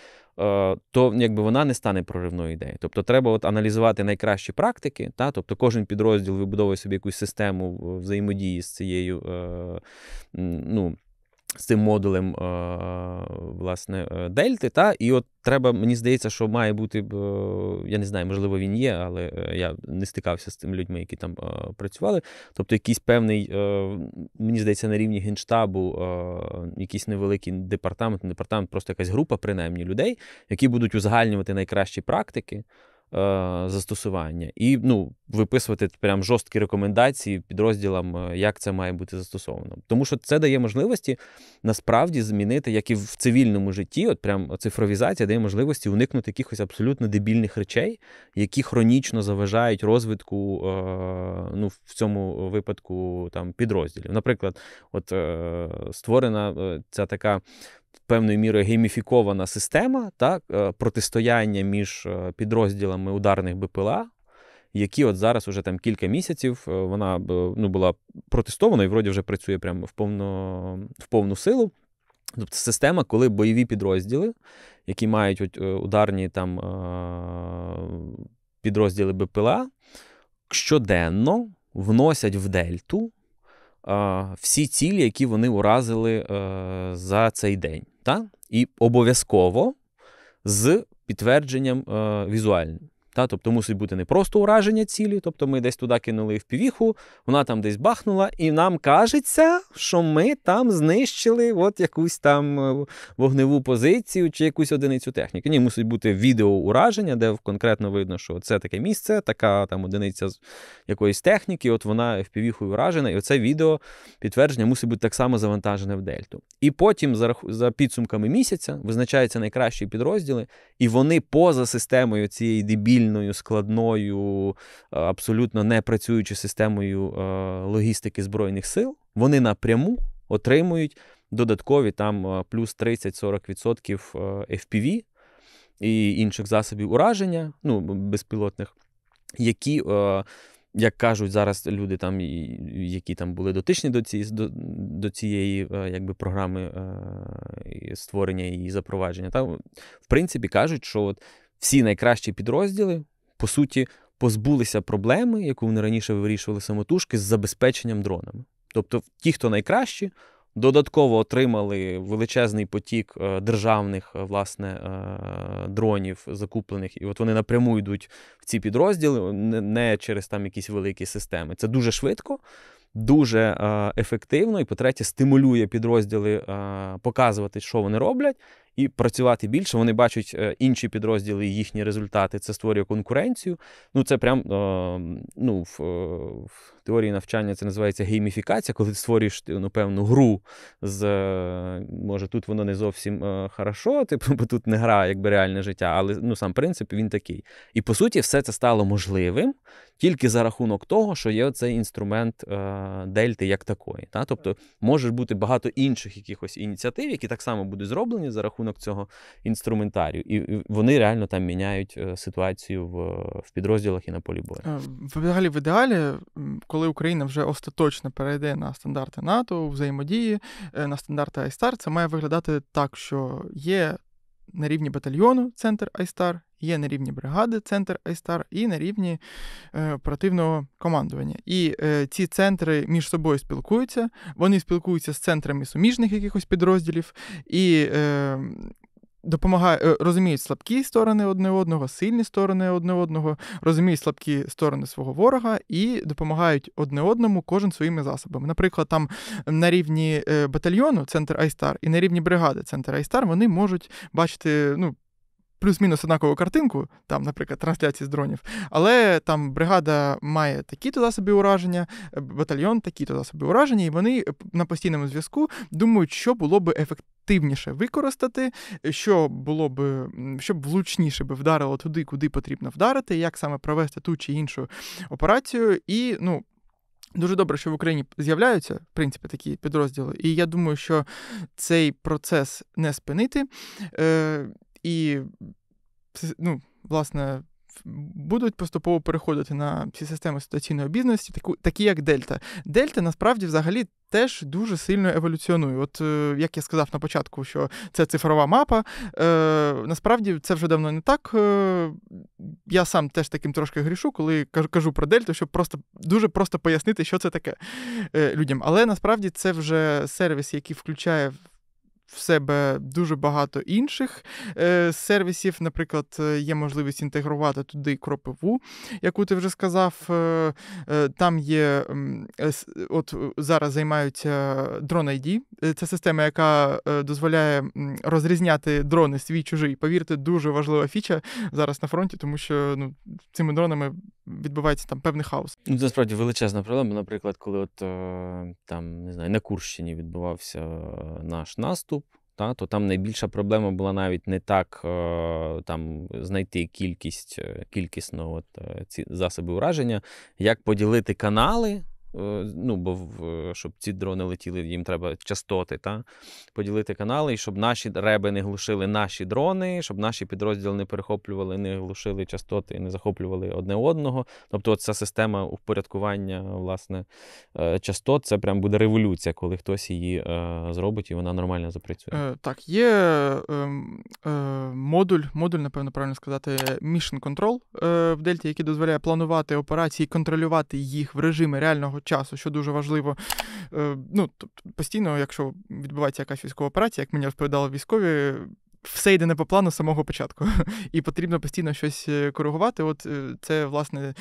то якби вона не стане проривною ідеєю. Тобто треба от аналізувати найкращі практики, та тобто кожен підрозділ вибудовує собі якусь систему взаємодії з цією е, ну, з цим модулем е, власне, е, дельти. Та? І от треба, мені здається, що має бути, е, я не знаю, можливо, він є, але я не стикався з тими людьми, які там працювали. Тобто, якийсь певний, мені здається, на рівні генштабу, якийсь невеликий департамент, департамент, просто якась група, принаймні, людей, які будуть узагальнювати найкращі практики. Е, застосування і ну, виписувати прям жорсткі рекомендації підрозділам, е, як це має бути застосовано. Тому що це дає можливості насправді змінити, як і в цивільному житті, от прям цифровізація дає можливості уникнути якихось абсолютно дебільних речей, які хронічно заважають розвитку е, ну, в цьому випадку там підрозділів. Наприклад, от створена ця така певною мірою гейміфікована система так, е, протистояння між е, підрозділами ударних БПЛА, які от зараз уже там кілька місяців е, вона ну, була протестована і вроді вже працює прямо в повну, в повну силу. Тобто система, коли бойові підрозділи, які мають от, ударні там підрозділи БПЛА, щоденно вносять в дельту всі цілі, які вони уразили за цей день та? і обов'язково з підтвердженням е, візуальним. Та, Тобто мусить бути не просто ураження цілі, тобто ми десь туди кинули в півіху, вона там десь бахнула, і нам кажеться, що ми там знищили от якусь там е, вогневу позицію чи якусь одиницю техніки. Ні, мусить бути відеоураження, де конкретно видно, що це таке місце, така там одиниця з якоїсь техніки, от вона в півіху уражена, і оце відео підтвердження мусить бути так само завантажене в дельту. І потім, за, за підсумками місяця, визначаються найкращі підрозділи, і вони поза системою цієї дебіль повільною, складною, абсолютно не працюючою системою е, логістики Збройних сил, вони напряму отримують додаткові там е, плюс 30-40% е, FPV і інших засобів ураження, ну, безпілотних, які. Як кажуть зараз люди, там, які там були дотичні до цієї до, до цієї якби, програми створення і запровадження, там в принципі кажуть, що от всі найкращі підрозділи, по суті, позбулися проблеми, яку вони раніше вирішували самотужки, з забезпеченням дронами. Тобто, ті, хто найкращі, додатково отримали величезний потік е, державних е, власне е, дронів закуплених, і от вони напряму йдуть в ці підрозділи, не через там якісь великі системи. Це дуже швидко. Дуже ефективно і, по-третє, стимулює підрозділи показувати, що вони роблять, і працювати більше. Вони бачать е, інші підрозділи їхні результати. Це створює конкуренцію. Ну це прям е, ну, в, е, в теорії навчання це називається гейміфікація, коли ти створюєш ну, певну гру з може тут воно не зовсім хорошо, типу, бо тут не гра, якби реальне життя, але ну сам принцип він такий. І по суті, все це стало можливим тільки за рахунок того, що є цей інструмент дельти як такої. Та? Тобто може бути багато інших якихось ініціатив, які так само будуть зроблені за рахунок рахунок цього інструментарію, і вони реально там міняють е, ситуацію в в підрозділах і на полі бою. Е, взагалі, в ідеалі, коли Україна вже остаточно перейде на стандарти НАТО, взаємодії е, на стандарти Айстар, це має виглядати так, що є. На рівні батальйону центр Айстар, Є на рівні бригади центр Айстар і на рівні е, оперативного командування. І е, ці центри між собою спілкуються, вони спілкуються з центрами суміжних якихось підрозділів і е, допомагає, е, розуміють слабкі сторони одне одного, сильні сторони одне одного, розуміють слабкі сторони свого ворога і допомагають одне одному кожен своїми засобами. Наприклад, там на рівні е, батальйону центр Айстар і на рівні бригади центр Айстар вони можуть бачити ну, плюс-мінус однакову картинку, там, наприклад, трансляції з дронів, але там бригада має такі-то засоби ураження, е, батальйон такі-то засоби ураження, і вони е, на постійному зв'язку думають, що було б ефективніше використати, е, що було б, щоб влучніше би вдарило туди, куди потрібно вдарити, як саме провести ту чи іншу операцію, і ну. Дуже добре, що в Україні з'являються в принципі такі підрозділи, і я думаю, що цей процес не спинити. Е, і ну, власне. Будуть поступово переходити на всі системи ситуаційної бізнесу, такі як Дельта. Дельта насправді взагалі теж дуже сильно еволюціонує. От е, як я сказав на початку, що це цифрова мапа. е, Насправді це вже давно не так. Е, Я сам теж таким трошки грішу, коли кажу про Дельту, щоб просто дуже просто пояснити, що це таке е, людям. Але насправді це вже сервіс, який включає в себе дуже багато інших е, сервісів. Наприклад, е, є можливість інтегрувати туди кропиву, яку ти вже сказав. Е, е там є е, от зараз займаються Drone ID. Це система, яка дозволяє розрізняти дрони свій чужий. Повірте, дуже важлива фіча зараз на фронті, тому що ну, цими дронами відбувається там певний хаос. Ну, це насправді величезна проблема. Наприклад, коли от там не знаю на Курщині відбувався наш наступ. Та, то там найбільша проблема була навіть не так е, там знайти кількість е, кількісно от, е, ці засоби ураження, як поділити канали Е, ну, бо в, е, щоб ці дрони летіли, їм треба частоти, та? поділити канали, і щоб наші реби не глушили наші дрони, щоб наші підрозділи не перехоплювали, не глушили частоти, і не захоплювали одне одного. Тобто, ця система упорядкування власне, е, частот це прям буде революція, коли хтось її зробить і вона нормально запрацює. Е, так, є е, е, модуль, модуль, напевно, правильно сказати, Mission Control в Дельті, який дозволяє планувати операції, контролювати їх в режимі реального нашого часу, що дуже важливо. Е, ну, Постійно, якщо відбувається якась військова операція, як мені розповідали військові, все йде не по плану з самого початку, і потрібно постійно щось е, коригувати. От е, це, власне,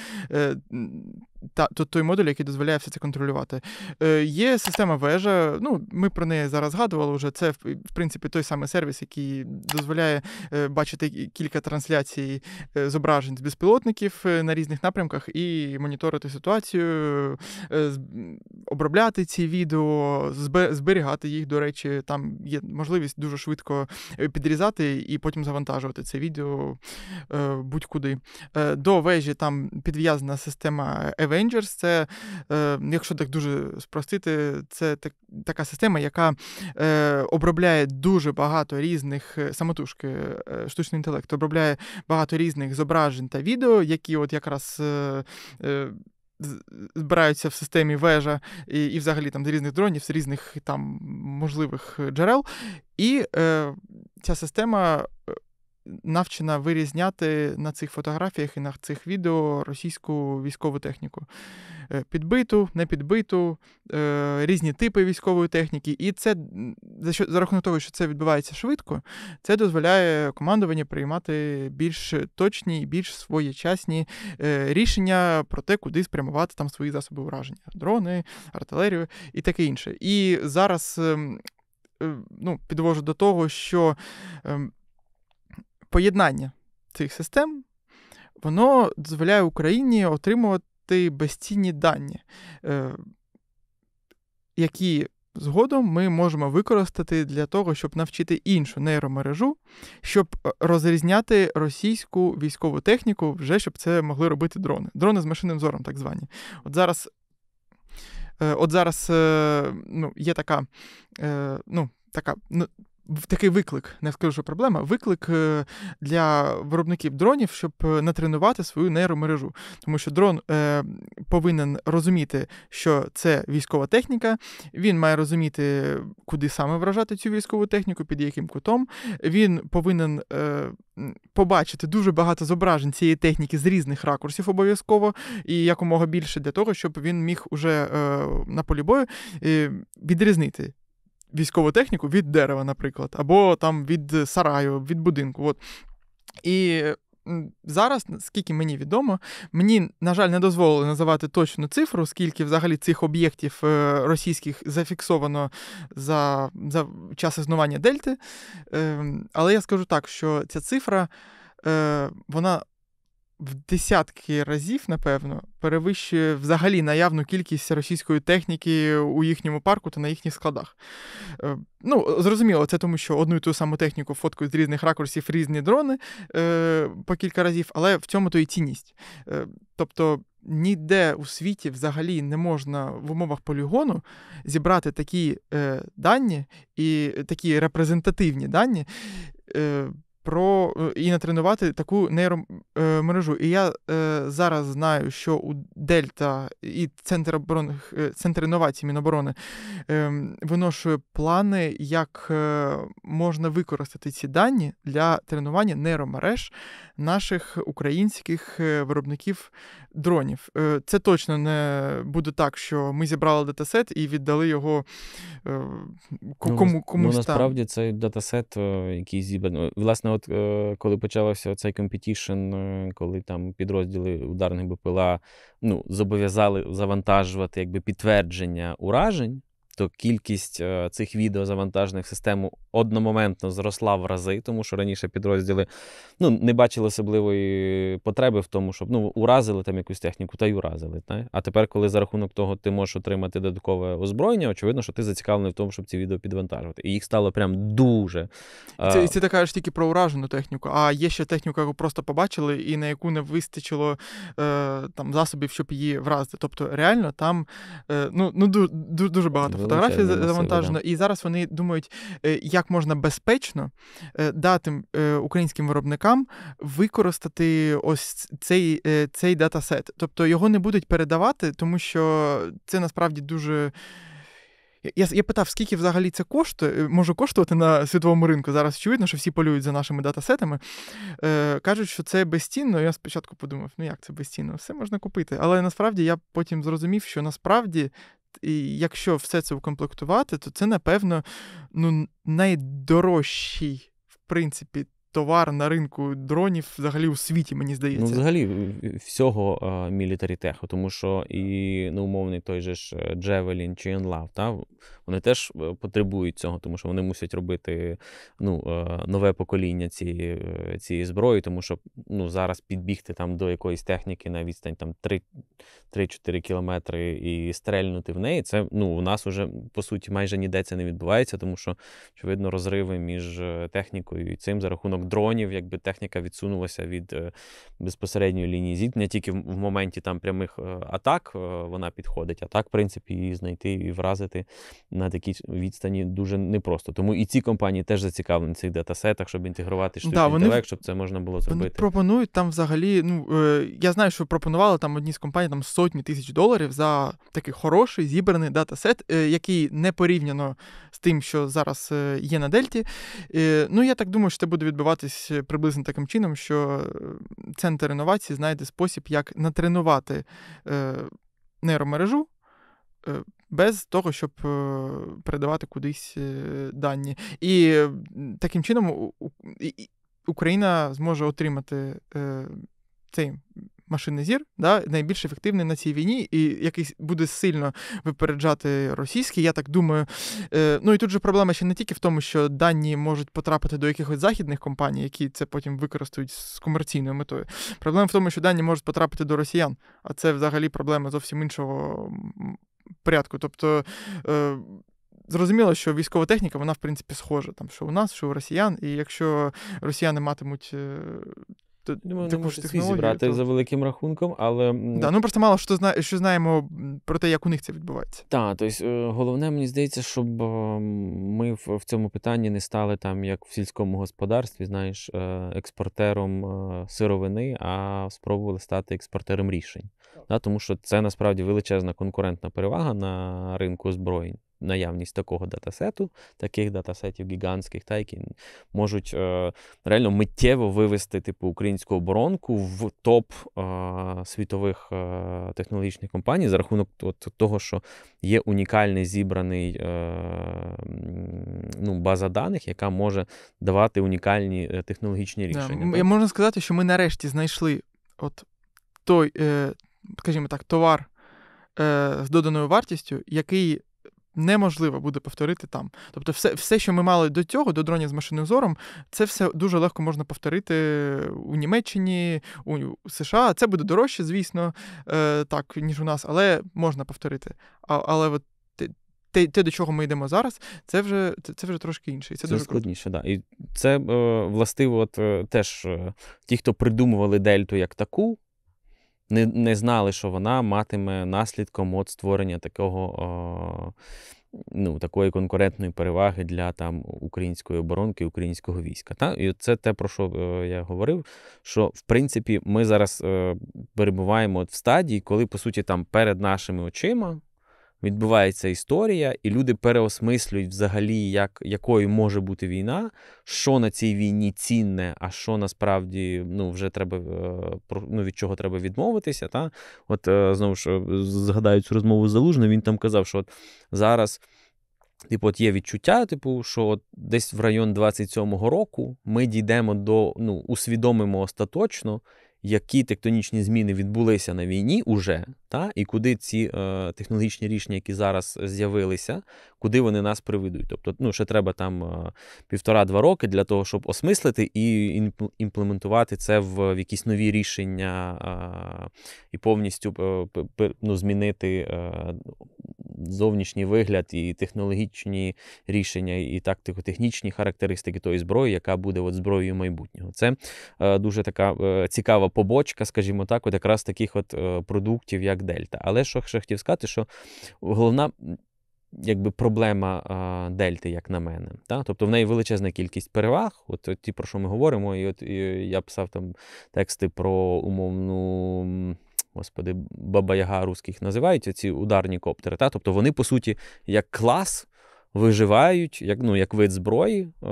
та той модуль, який дозволяє все це контролювати. Е, Є система вежа. Ну, ми про неї зараз згадували вже. Це в принципі той самий сервіс, який дозволяє е, бачити кілька трансляцій е, зображень з безпілотників е, на різних напрямках і моніторити ситуацію, обробляти ці відео, зберігати їх. До речі, там є можливість дуже швидко підрізати і потім завантажувати це відео будь-куди. До вежі там підв'язана система Avengers це, е, якщо так дуже спростити, це так, така система, яка е, обробляє дуже багато різних е, самотужки, е, штучний інтелект, обробляє багато різних зображень та відео, які от якраз. Е, е Збираються в системі вежа і і взагалі там з різних дронів, з різних там можливих е, джерел. І е, ця система навчена вирізняти на цих фотографіях і на цих відео російську військову техніку. Е, підбиту, непідбиту, е, різні типи військової техніки. І це за за рахунок того, що це відбувається швидко, це дозволяє командуванню приймати більш точні і більш своєчасні е, рішення про те, куди спрямувати там свої засоби ураження: дрони, артилерію і таке інше. І зараз ем, ну, підвожу до того, що. Ем, поєднання цих систем воно дозволяє Україні отримувати безцінні дані, е, які згодом ми можемо використати для того, щоб навчити іншу нейромережу, щоб е, розрізняти російську військову техніку, вже щоб це могли робити дрони. Дрони з машинним зором, так звані. От зараз. Е, от зараз ну, є така ну, така ну, такий виклик, не скажу, що проблема, виклик е, для виробників дронів, щоб е, натренувати свою нейромережу. Тому що дрон е, повинен розуміти, що це військова техніка, він має розуміти, куди саме вражати цю військову техніку, під яким кутом. Він повинен. Е, Побачити дуже багато зображень цієї техніки з різних ракурсів обов'язково, і якомога більше для того, щоб він міг уже е, на полі бою е, відрізнити військову техніку від дерева, наприклад, або там від сараю, від будинку. От. І зараз, скільки мені відомо, мені, на жаль, не дозволили називати точну цифру, скільки взагалі цих об'єктів е, російських зафіксовано за, за час існування Дельти. Ем, але я скажу так, що ця цифра. Е, вона в десятки разів, напевно, перевищує взагалі наявну кількість російської техніки у їхньому парку та на їхніх складах. Е, ну, зрозуміло, це тому, що одну і ту саму техніку фоткують з різних ракурсів різні дрони е, по кілька разів, але в цьому то і цінність. Е, тобто ніде у світі взагалі не можна в умовах полігону зібрати такі е, дані і такі репрезентативні дані. Е, про е, і натренувати таку нейромережу. Е, і я е, зараз знаю, що у Дельта і центр оборон, е, центр інновацій Міноборони е, виношує плани, як можна використати ці дані для тренування нейромереж наших українських виробників дронів. Е, це точно не буде так, що ми зібрали датасет і віддали його ну, кому комусь. Ну, насправді там. цей датасет, який зібрано, власне от е, коли почався цей компетішн, коли там підрозділи ударних БПЛА ну, зобов'язали завантажувати якби підтвердження уражень то кількість е, цих відео завантажених в систему одномоментно зросла в рази, тому що раніше підрозділи ну, не бачили особливої потреби в тому, щоб ну, уразили там якусь техніку та й уразили. Та? А тепер, коли за рахунок того ти можеш отримати додаткове озброєння, очевидно, що ти зацікавлений в тому, щоб ці відео підвантажувати. І їх стало прям дуже. І це, е, і це така ж тільки про уражену техніку, а є ще техніка, яку просто побачили, і на яку не вистачило е, там засобів, щоб її вразити. Тобто реально там е, ну, ну, дуже багато фотографії завантажено, і зараз вони думають, е, як можна безпечно е, дати е, українським виробникам використати ось цей цей датасет. Тобто його не будуть передавати, тому що це насправді дуже. Я я питав, скільки взагалі це коштує, може коштувати на світовому ринку. Зараз очевидно, що всі полюють за нашими датасетами. Е, Кажуть, що це безцінно. Я спочатку подумав, ну як це безцінно? Все можна купити. Але насправді я потім зрозумів, що насправді і якщо все це укомплектувати, то це, напевно, ну, найдорожчий, в принципі, товар на ринку дронів взагалі у світі, мені ну, здається. Ну, взагалі, всього мілітарітеху, тому що і ну, умовний той же ж Джевелін чи Енлав, та вони теж е, потребують цього, тому що вони мусять робити ну, е, нове покоління цієї е, цієї зброї, тому що ну, зараз підбігти там до якоїсь техніки на відстань там 3-4 кілометри і стрельнути в неї. Це ну, у нас вже по суті майже ніде це не відбувається, тому що очевидно розриви між технікою і цим за рахунок дронів, якби техніка відсунулася від безпосередньої лінії зіткнення. Тільки в моменті там прямих атак вона підходить, а так, в принципі, її знайти і вразити на такій відстані дуже непросто. Тому і ці компанії теж зацікавлені в цих датасетах, щоб інтегрувати штучний ну да, вони, інтелект, щоб це можна було зробити. Вони Пропонують там взагалі. Ну е, я знаю, що пропонували там одні з компаній там сотні тисяч доларів за такий хороший зібраний датасет, е, який не порівняно з тим, що зараз е, є на Дельті. Е, ну я так думаю, що це буде відбуватись е, приблизно таким чином, що е, центр інновацій знайде спосіб, як натренувати нейромережу без того, щоб е, передавати кудись е, дані. І е, таким чином Україна зможе отримати цей. Машинний зір да, найбільш ефективний на цій війні, і який буде сильно випереджати російський, я так думаю. ну і тут же проблема ще не тільки в тому, що дані можуть потрапити до якихось західних компаній, які це потім використають з комерційною метою. Проблема в тому, що дані можуть потрапити до росіян, а це взагалі проблема зовсім іншого порядку. Тобто. Е, Зрозуміло, що військова техніка, вона, в принципі, схожа, там, що у нас, що у росіян, і якщо росіяни матимуть. Е, думаю, таку ж технологію, зібрати то... за великим рахунком, але. Да, ну просто мало що зна... що знаємо про те, як у них це відбувається. Так, тобто е, головне, мені здається, щоб е, ми в цьому питанні не стали там, як в сільському господарстві, знаєш, експортером сировини, а спробували стати експортером рішень да, тому що це насправді величезна конкурентна перевага на ринку озброєнь, Наявність такого датасету, таких датасетів гігантських, та які можуть е, реально миттєво вивести типу українську оборонку в топ е, світових е, технологічних компаній за рахунок от, того, що є унікальний зібраний е, ну, база даних, яка може давати унікальні е, технологічні рішення. Да, можна сказати, що ми нарешті знайшли от той, е, скажімо так, товар е, з доданою вартістю, який. Неможливо буде повторити там. Тобто, все, все, що ми мали до цього, до дронів з машинним зором, це все дуже легко можна повторити у Німеччині, у США. Це буде дорожче, звісно, е, так, ніж у нас, але можна повторити. А, Але от те, те, до чого ми йдемо зараз, це вже це, вже трошки інше. І Це, це дуже складніше, так. Да. І це е, властиво, от, е, теж е, ті, хто придумували дельту як таку не не знали, що вона матиме наслідком от створення такого. О, ну, Такої конкурентної переваги для там української оборонки, українського війська. Та? І це те, про що е, я говорив. Що в принципі ми зараз е, перебуваємо в стадії, коли, по суті, там перед нашими очима відбувається історія, і люди переосмислюють взагалі, як, якою може бути війна, що на цій війні цінне, а що насправді ну, вже треба е, ну, від чого треба відмовитися. Та? От е, знову ж е, згадаю цю розмову з Залужним, він там казав, що от зараз. Типу, от є відчуття, типу, що от десь в район 27-го року ми дійдемо до ну усвідомимо остаточно, які тектонічні зміни відбулися на війні уже, та і куди ці е, технологічні рішення, які зараз з'явилися, куди вони нас приведуть. Тобто, ну ще треба там е, півтора-два роки для того, щоб осмислити і імплементувати це в, в якісь нові рішення е, і повністю е, ну, змінити е, зовнішній вигляд, і технологічні рішення, і тактико-технічні характеристики тої зброї, яка буде от зброєю майбутнього. Це е, дуже така е, цікава побочка, скажімо так, от якраз таких от е, продуктів, як Дельта. Але що ще хотів сказати, що головна. Якби проблема а, Дельти, як на мене. Та? Тобто в неї величезна кількість переваг, от, от ті, про що ми говоримо, і от і, я писав там тексти про умовну господи, бабаяга руських називають ці ударні коптери. Та? Тобто вони, по суті, як клас виживають як ну, як вид зброї, е,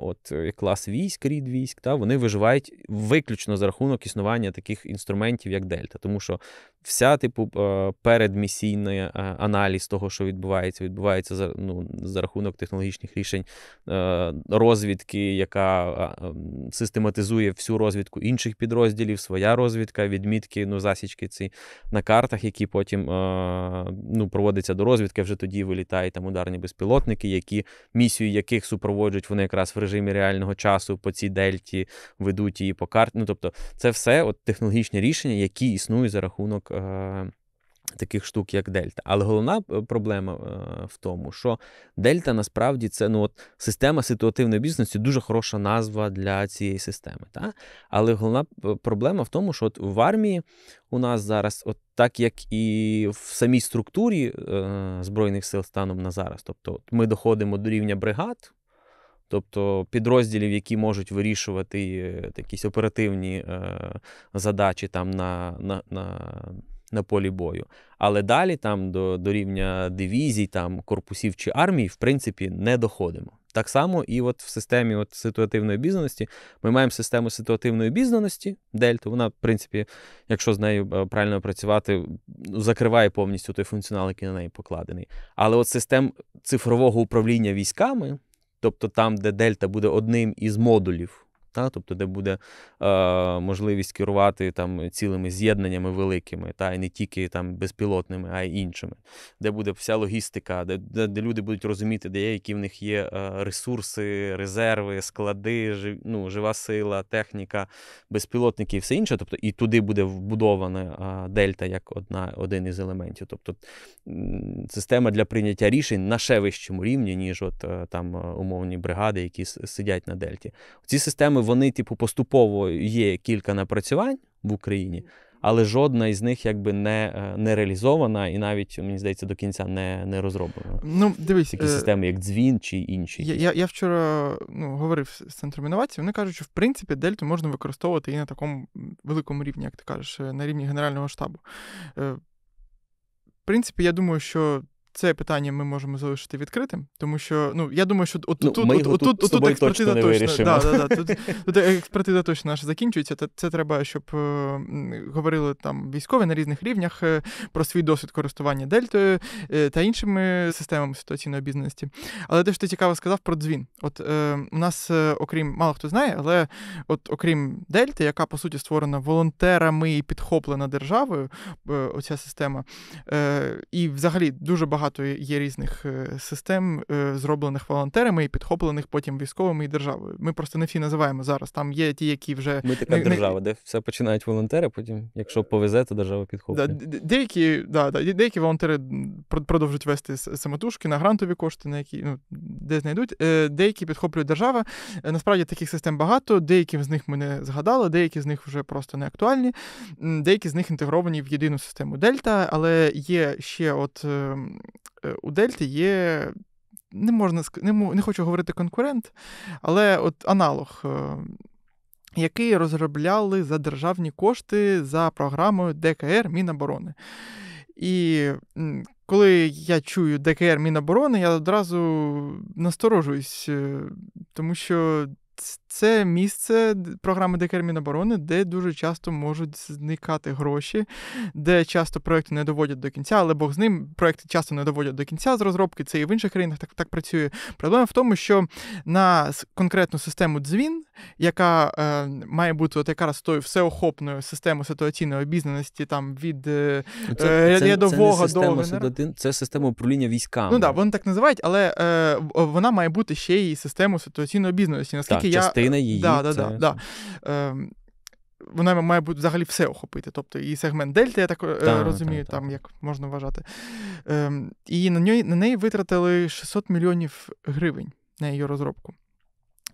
от як е, клас військ, рід військ, та вони виживають виключно за рахунок існування таких інструментів, як Дельта. Тому що вся, типу, е, передмісійний аналіз того, що відбувається, відбувається за ну, за рахунок технологічних рішень розвідки, яка ем, систематизує всю розвідку інших підрозділів, своя розвідка, відмітки, ну, засічки ці на картах, які потім ну, проводяться до розвідки, вже тоді вилітає там ударні безпілотники безпілотники, які місію яких супроводжують вони якраз в режимі реального часу по цій дельті, ведуть її по карті. Ну тобто, це все от технологічні рішення, які існують за рахунок. Е- таких штук, як Дельта. Але головна е, проблема е, в тому, що Дельта насправді це ну, от, система ситуативної бізнесу дуже хороша назва для цієї системи. Та? Але головна е, проблема в тому, що от в армії у нас зараз, от так як і в самій структурі е, Збройних сил станом на зараз, тобто ми доходимо до рівня бригад. Тобто підрозділів, які можуть вирішувати якісь оперативні е, задачі там на на, на на полі бою. Але далі, там до до рівня дивізій, там корпусів чи армій, в принципі, не доходимо. Так само, і от в системі от ситуативної бізнаності ми маємо систему ситуативної обізнаності, дельту. Вона, в принципі, якщо з нею е, правильно працювати, закриває повністю той функціонал, який на неї покладений. Але от систем цифрового управління військами, тобто там, де дельта буде одним із модулів та, тобто, де буде е, можливість керувати там цілими з'єднаннями великими, та і не тільки там безпілотними, а й іншими, де буде вся логістика, де де, де люди будуть розуміти, де є, які в них є е, ресурси, резерви, склади, жив, ну, жива сила, техніка, безпілотники і все інше. Тобто, і туди буде вбудована е, дельта як одна, один із елементів. Тобто система для прийняття рішень на ще вищому рівні, ніж от е, там умовні бригади, які сидять на дельті. Ці системи вони, типу, поступово є кілька напрацювань в Україні, але жодна із них якби не е, не реалізована, і навіть мені здається до кінця не не розроблена. Ну, дивись, такі е... системи, як дзвін чи інші. Я я, я вчора ну, говорив з центром інновацій. Вони кажуть, що в принципі дельту можна використовувати і на такому великому рівні, як ти кажеш, е, на рівні генерального штабу. Е, в принципі, я думаю, що це питання ми можемо залишити відкритим, тому що ну я думаю, що от ну, тут, от, тут, тут, тут експертиза точно, да, да, да, тут, тут експертиза точно наша закінчується. Та це треба, щоб е, говорили там військові на різних рівнях е, про свій досвід користування дельтою е, та іншими системами ситуаційної обізнаності. Але те, що ти цікаво сказав про дзвін. От е, у нас, е, окрім мало хто знає, але от окрім дельти, яка по суті створена волонтерами і підхоплена державою, оця система, е, і взагалі дуже багато багато є різних е, систем, е, зроблених волонтерами і підхоплених потім військовими і державою. Ми просто не всі називаємо зараз. Там є ті, які вже ми така не, держава, не... де все починають волонтери. Потім, якщо е, повезе, то держава підхоплює. Да, деякі да, да, деякі волонтери продовжують вести самотужки на грантові кошти, на які ну де знайдуть. Деякі підхоплює держава. Насправді таких систем багато. Деякі з них ми не згадали, деякі з них вже просто не актуальні, деякі з них інтегровані в єдину систему Дельта, але є ще от ем, Е, у Дельті є. Не можна не, не хочу говорити конкурент, але от аналог, е, який розробляли за державні кошти за програмою ДКР Міноборони. І коли я чую ДКР Міноборони, я одразу насторожуюсь, е, тому що це місце програми Декерміноборони, де дуже часто можуть зникати гроші, де часто проекти не доводять до кінця, але Бог з ним проекти часто не доводять до кінця з розробки. Це і в інших країнах так так працює. Проблема в тому, що на конкретну систему дзвін, яка е, має бути от якраз тою всеохопною системою ситуаційної обізнаності, там від е, ну, е це, це, рядового це до генера... це система управління військами. Ну так, да, вони так називають, але е, вона має бути ще і системою ситуаційної обізнаності. Наскільки так, я частина е, її. Да, це... да, да. Е, Вона має бути взагалі все охопити. Тобто і сегмент Дельта, я так е, та, розумію, та, та, там як можна вважати. Е, І на неї, на неї витратили 600 мільйонів гривень на її розробку.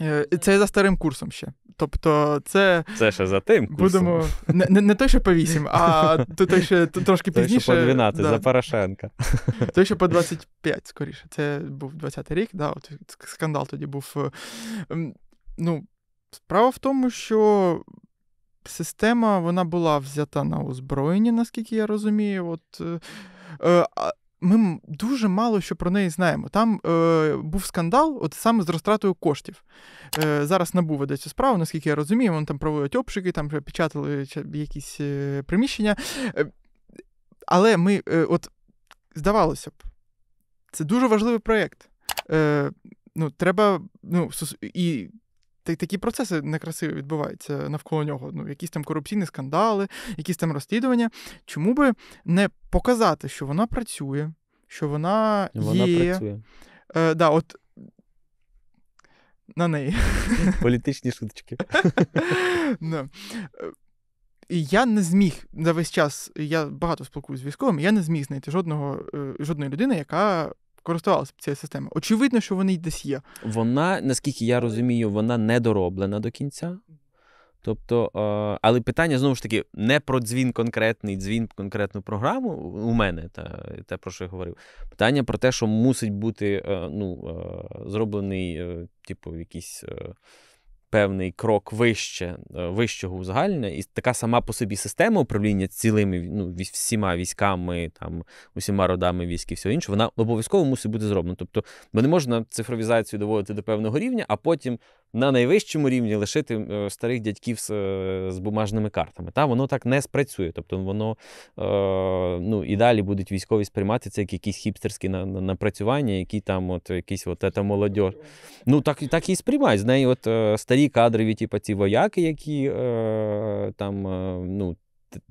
Е, це за старим курсом ще. Тобто, це Це ще за тим курсом. Будемо не не, не той, що по 8, а той, що трошки той, пізніше. Той, що по 12, да. за Порошенка. Той, що по 25, скоріше. Це був 20-й рік, да, от скандал тоді був. Ем, Ну, справа в тому, що система вона була взята на озброєння, наскільки я розумію. От, е, е Ми дуже мало що про неї знаємо. Там е, був скандал, от саме з розтратою коштів. Е, Зараз НАБУ веде цю справу, наскільки я розумію, вони там проводять обшуки, там печатали якісь е, приміщення. Е, але ми, е, от, здавалося б, це дуже важливий проєкт. Е, ну, треба, ну, і такі процеси некрасиві відбуваються навколо нього. Ну, якісь там корупційні скандали, якісь там розслідування. Чому би не показати, що вона працює, що вона є. Вона працює. Е, да, от на неї. Політичні шуточки. No. Я не зміг за весь час, я багато спілкуюся з військовим, я не зміг знайти жодного, е, жодної людини, яка користувалися цією системою. Очевидно, що вони й десь є. Вона, наскільки я розумію, вона не дороблена до кінця. Тобто, е, але питання знову ж таки не про дзвін конкретний, дзвін конкретну програму у мене, та те, про що я говорив. Питання про те, що мусить бути е, ну, е, зроблений, типу, якийсь певний крок вище е, вищого узагальнення, і така сама по собі система управління цілими ну, всіма військами, там усіма родами військ і всього іншого, вона обов'язково мусить бути зроблена. Тобто, бо не можна цифровізацію доводити до певного рівня, а потім на найвищому рівні лишити е, старих дядьків з, е, з бумажними картами. Та воно так не спрацює. Тобто, воно е, ну і далі будуть військові сприймати це як якісь хіпстерські напрацювання, які там от якісь от, молодь. Ну так так і сприймають з неї, от старі старі кадрові, типу, ці вояки, які е, там е, ну,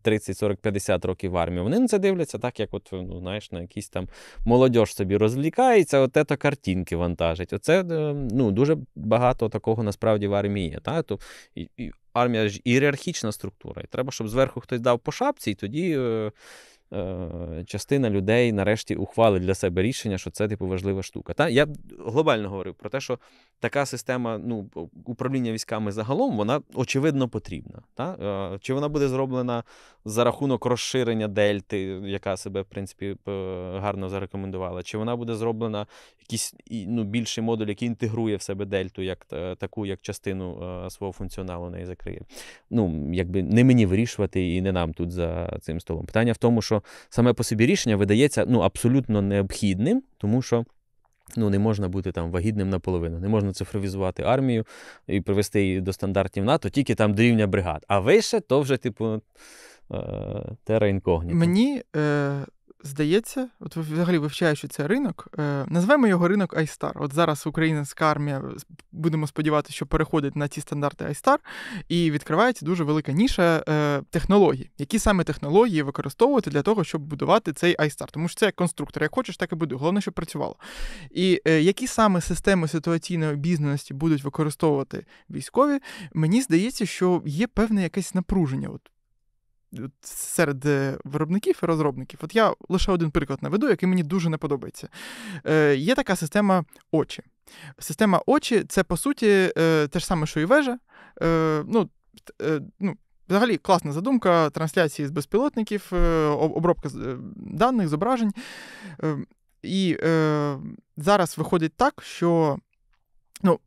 30, 40, 50 років в армії, вони на це дивляться, так як от, ну, знаєш, на якісь там молодь собі розлікається, от це картинки вантажить. Оце е, ну, дуже багато такого насправді в армії є. Так? То, і, і, армія ж ієрархічна структура. І треба, щоб зверху хтось дав по шапці, і тоді. Е, е Частина людей нарешті ухвалить для себе рішення, що це типу важлива штука. Та я глобально говорю про те, що така система ну, управління військами загалом, вона очевидно потрібна. Та? Е, чи вона буде зроблена за рахунок розширення дельти, яка себе в принципі е, гарно зарекомендувала, чи вона буде зроблена якийсь ну, більший модуль, який інтегрує в себе дельту, як е, таку як частину свого функціоналу неї закриє? Ну якби не мені вирішувати і не нам тут за цим столом. Питання в тому, що саме по собі рішення видається ну, абсолютно необхідним, тому що. Ну, не можна бути там вагітним наполовину, не можна цифровізувати армію і привести її до стандартів НАТО, тільки там до рівня бригад. А вище то вже, типу, е, тера інкогніта. Мені е, здається, от взагалі вивчаючи цей ринок, е, називаємо його ринок iStar. От зараз українська армія е, будемо сподіватися, що переходить на ці стандарти iStar, і відкривається дуже велика ніша е, технологій. Які саме технології використовувати для того, щоб будувати цей iStar? Тому що це як конструктор, як хочеш, так і буду. Головне, щоб працювало. І які саме системи ситуаційної обізнаності будуть використовувати військові? Мені здається, що є певне якесь напруження. От серед е, виробників і розробників. От я лише один приклад наведу, який мені дуже не подобається. Е, Є така система очі. Система очі це по суті е, те ж саме, що і вежа. Е, ну, е, ну, Взагалі класна задумка трансляції з безпілотників, е, обробка е, даних, зображень. Ем, і е, зараз виходить так, що ну,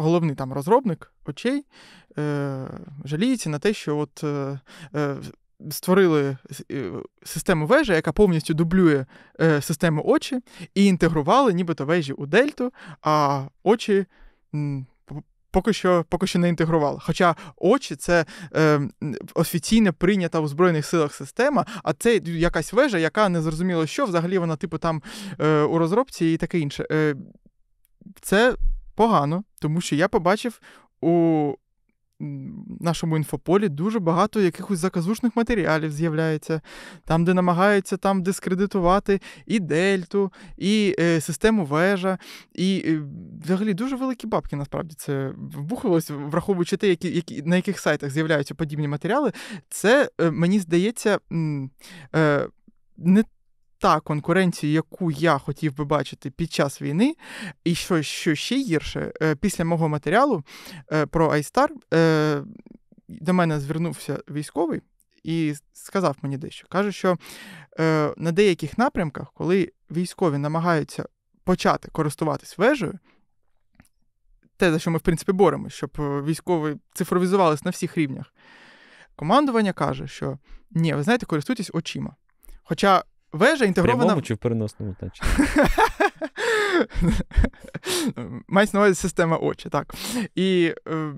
головний там розробник очей е, жаліється на те, що от. Е, е Створили систему вежі, яка повністю дублює е, систему очі, і інтегрували нібито вежі у дельту, а очі поки що поки що не інтегрували. Хоча очі це е, офіційно прийнята у Збройних силах система, а це якась вежа, яка не зрозуміла, що взагалі вона, типу, там е, у розробці і таке інше. Е, це погано, тому що я побачив у нашому інфополі дуже багато якихось заказушних матеріалів з'являється, там, де намагаються там дискредитувати і Дельту, і е, систему вежа, і е, взагалі дуже великі бабки насправді це вбухалось, враховуючи те, які, які, на яких сайтах з'являються подібні матеріали. Це, е, мені здається, е, не та конкуренція, яку я хотів би бачити під час війни, і що що ще гірше, е, після мого матеріалу е, про iStar е, до мене звернувся військовий і сказав мені дещо. Каже, що на деяких напрямках, коли військові намагаються почати користуватись вежею, те, за що ми, в принципі, боремося, щоб військові цифровізувались на всіх рівнях. Командування каже, що ні, ви знаєте, користуйтесь очима. Хоча Вежа інтегрована. В прямому чи в переносному Мається на увазі система очі, так. І е,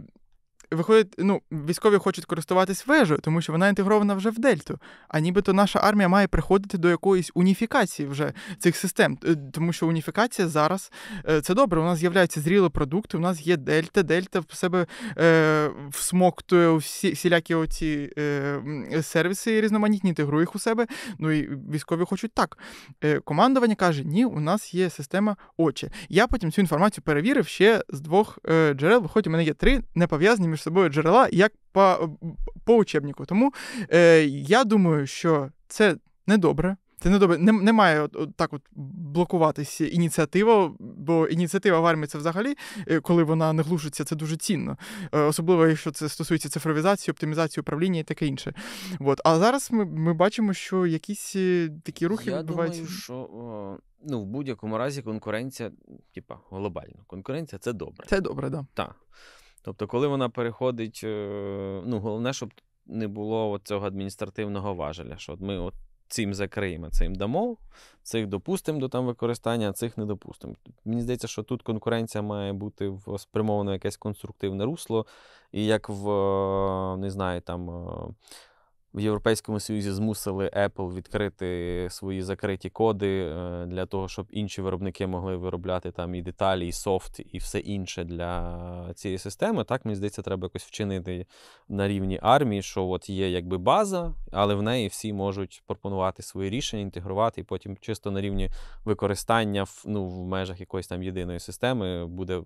виходить, ну, військові хочуть користуватись вежею, тому що вона інтегрована вже в дельту. А нібито наша армія має приходити до якоїсь уніфікації вже цих систем, е, тому що уніфікація зараз е, це добре. У нас з'являються зріли продукти, у нас є дельта, дельта в себе е, всмоктує всі всілякі оці е, сервіси різноманітні, інтегрує їх у себе. Ну і військові хочуть так. Е, Командування каже: Ні, у нас є система очі. Я потім цю інформацію перевірив ще з двох е, джерел. Виходить, у мене є три не пов'язані між з собою джерела як по по учебнику. Тому е, я думаю, що це недобре. Це не добре, не, має от, от, так от блокуватися ініціатива, бо ініціатива в армії це взагалі, е, коли вона не глушиться, це дуже цінно. Е, особливо, якщо це стосується цифровізації, оптимізації управління і таке інше. От. А зараз ми ми бачимо, що якісь е, такі рухи Я відбуваються. думаю, що ну, в будь-якому разі конкуренція, типа глобальна конкуренція це добре. Це добре, да. так. Тобто, коли вона переходить, е, ну головне, щоб не було цього адміністративного важеля, що от ми от цим закриємо, цим дамо, цих допустимо до там використання, а цих не допустимо. Мені здається, що тут конкуренція має бути в спрямовано якесь конструктивне русло, і як в не знаю там. Е, в Європейському Союзі змусили Apple відкрити свої закриті коди е, для того, щоб інші виробники могли виробляти там і деталі, і софт, і все інше для цієї системи. Так, мені здається, треба якось вчинити на рівні армії, що от є якби база, але в неї всі можуть пропонувати свої рішення, інтегрувати, і потім чисто на рівні використання ну, в межах якоїсь там єдиної системи буде е,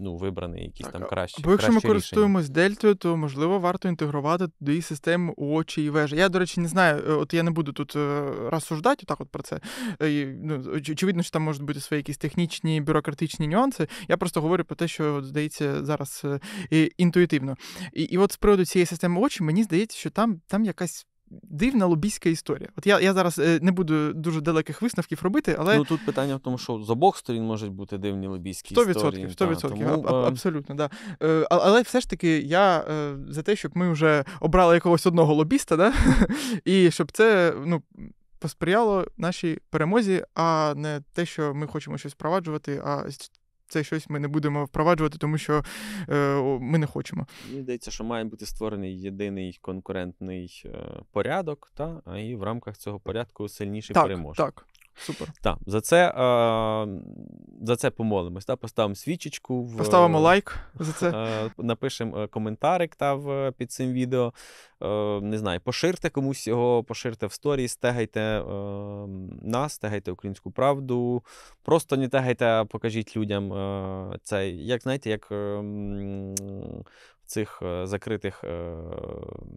ну, вибраний якісь там кращі. Бо якщо ми користуємось дельтою, то можливо варто інтегрувати до її системи очі і вежа. Я, до речі, не знаю, е, от я не буду тут е, розсуждати отак от про це. Е, ну, очевидно, що там можуть бути свої якісь технічні, бюрократичні нюанси. Я просто говорю про те, що здається зараз інтуїтивно. І і от з приводу цієї системи очі, мені здається, що там, там якась. Дивна лобійська історія. От я я зараз е, не буду дуже далеких висновків робити, але. Ну тут питання в тому, що з обох сторін можуть бути дивні лобійські 100%, історії. 100%, 100%, та, тому... а, е, абсолютно, да. Е, але все ж таки, я за те, щоб ми вже обрали якогось одного лобіста, да? і щоб це ну, посприяло нашій перемозі, а не те, що ми хочемо щось впроваджувати, а це щось ми не будемо впроваджувати, тому що е, ми не хочемо. Мені здається, що має бути створений єдиний конкурентний е, порядок, та і в рамках цього порядку сильніший так, переможний. Так, Супер. Так, за це а, за це помолимось. Та, Поставимо свічечку. В, Поставимо е, лайк за це. А, е, напишемо е, коментарик та, в, під цим відео. А, не знаю, поширте комусь його, поширте в сторі, стегайте нас, стегайте українську правду. Просто не тегайте, покажіть людям цей, Як знаєте, як ем, цих е, закритих, е,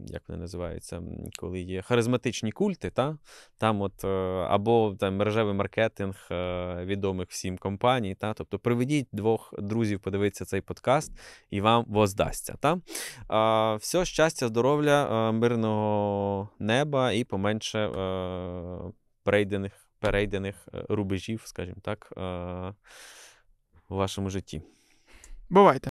як вони називаються, коли є харизматичні культи, та? там от е, або там мережевий маркетинг відомих всім компаній. Та? Тобто приведіть двох друзів, подивитися цей подкаст, і вам воздасться. Та? Все щастя, здоров'я, мирного неба і поменше перейдених, перейдених рубежів, скажімо так, у вашому житті. Бувайте.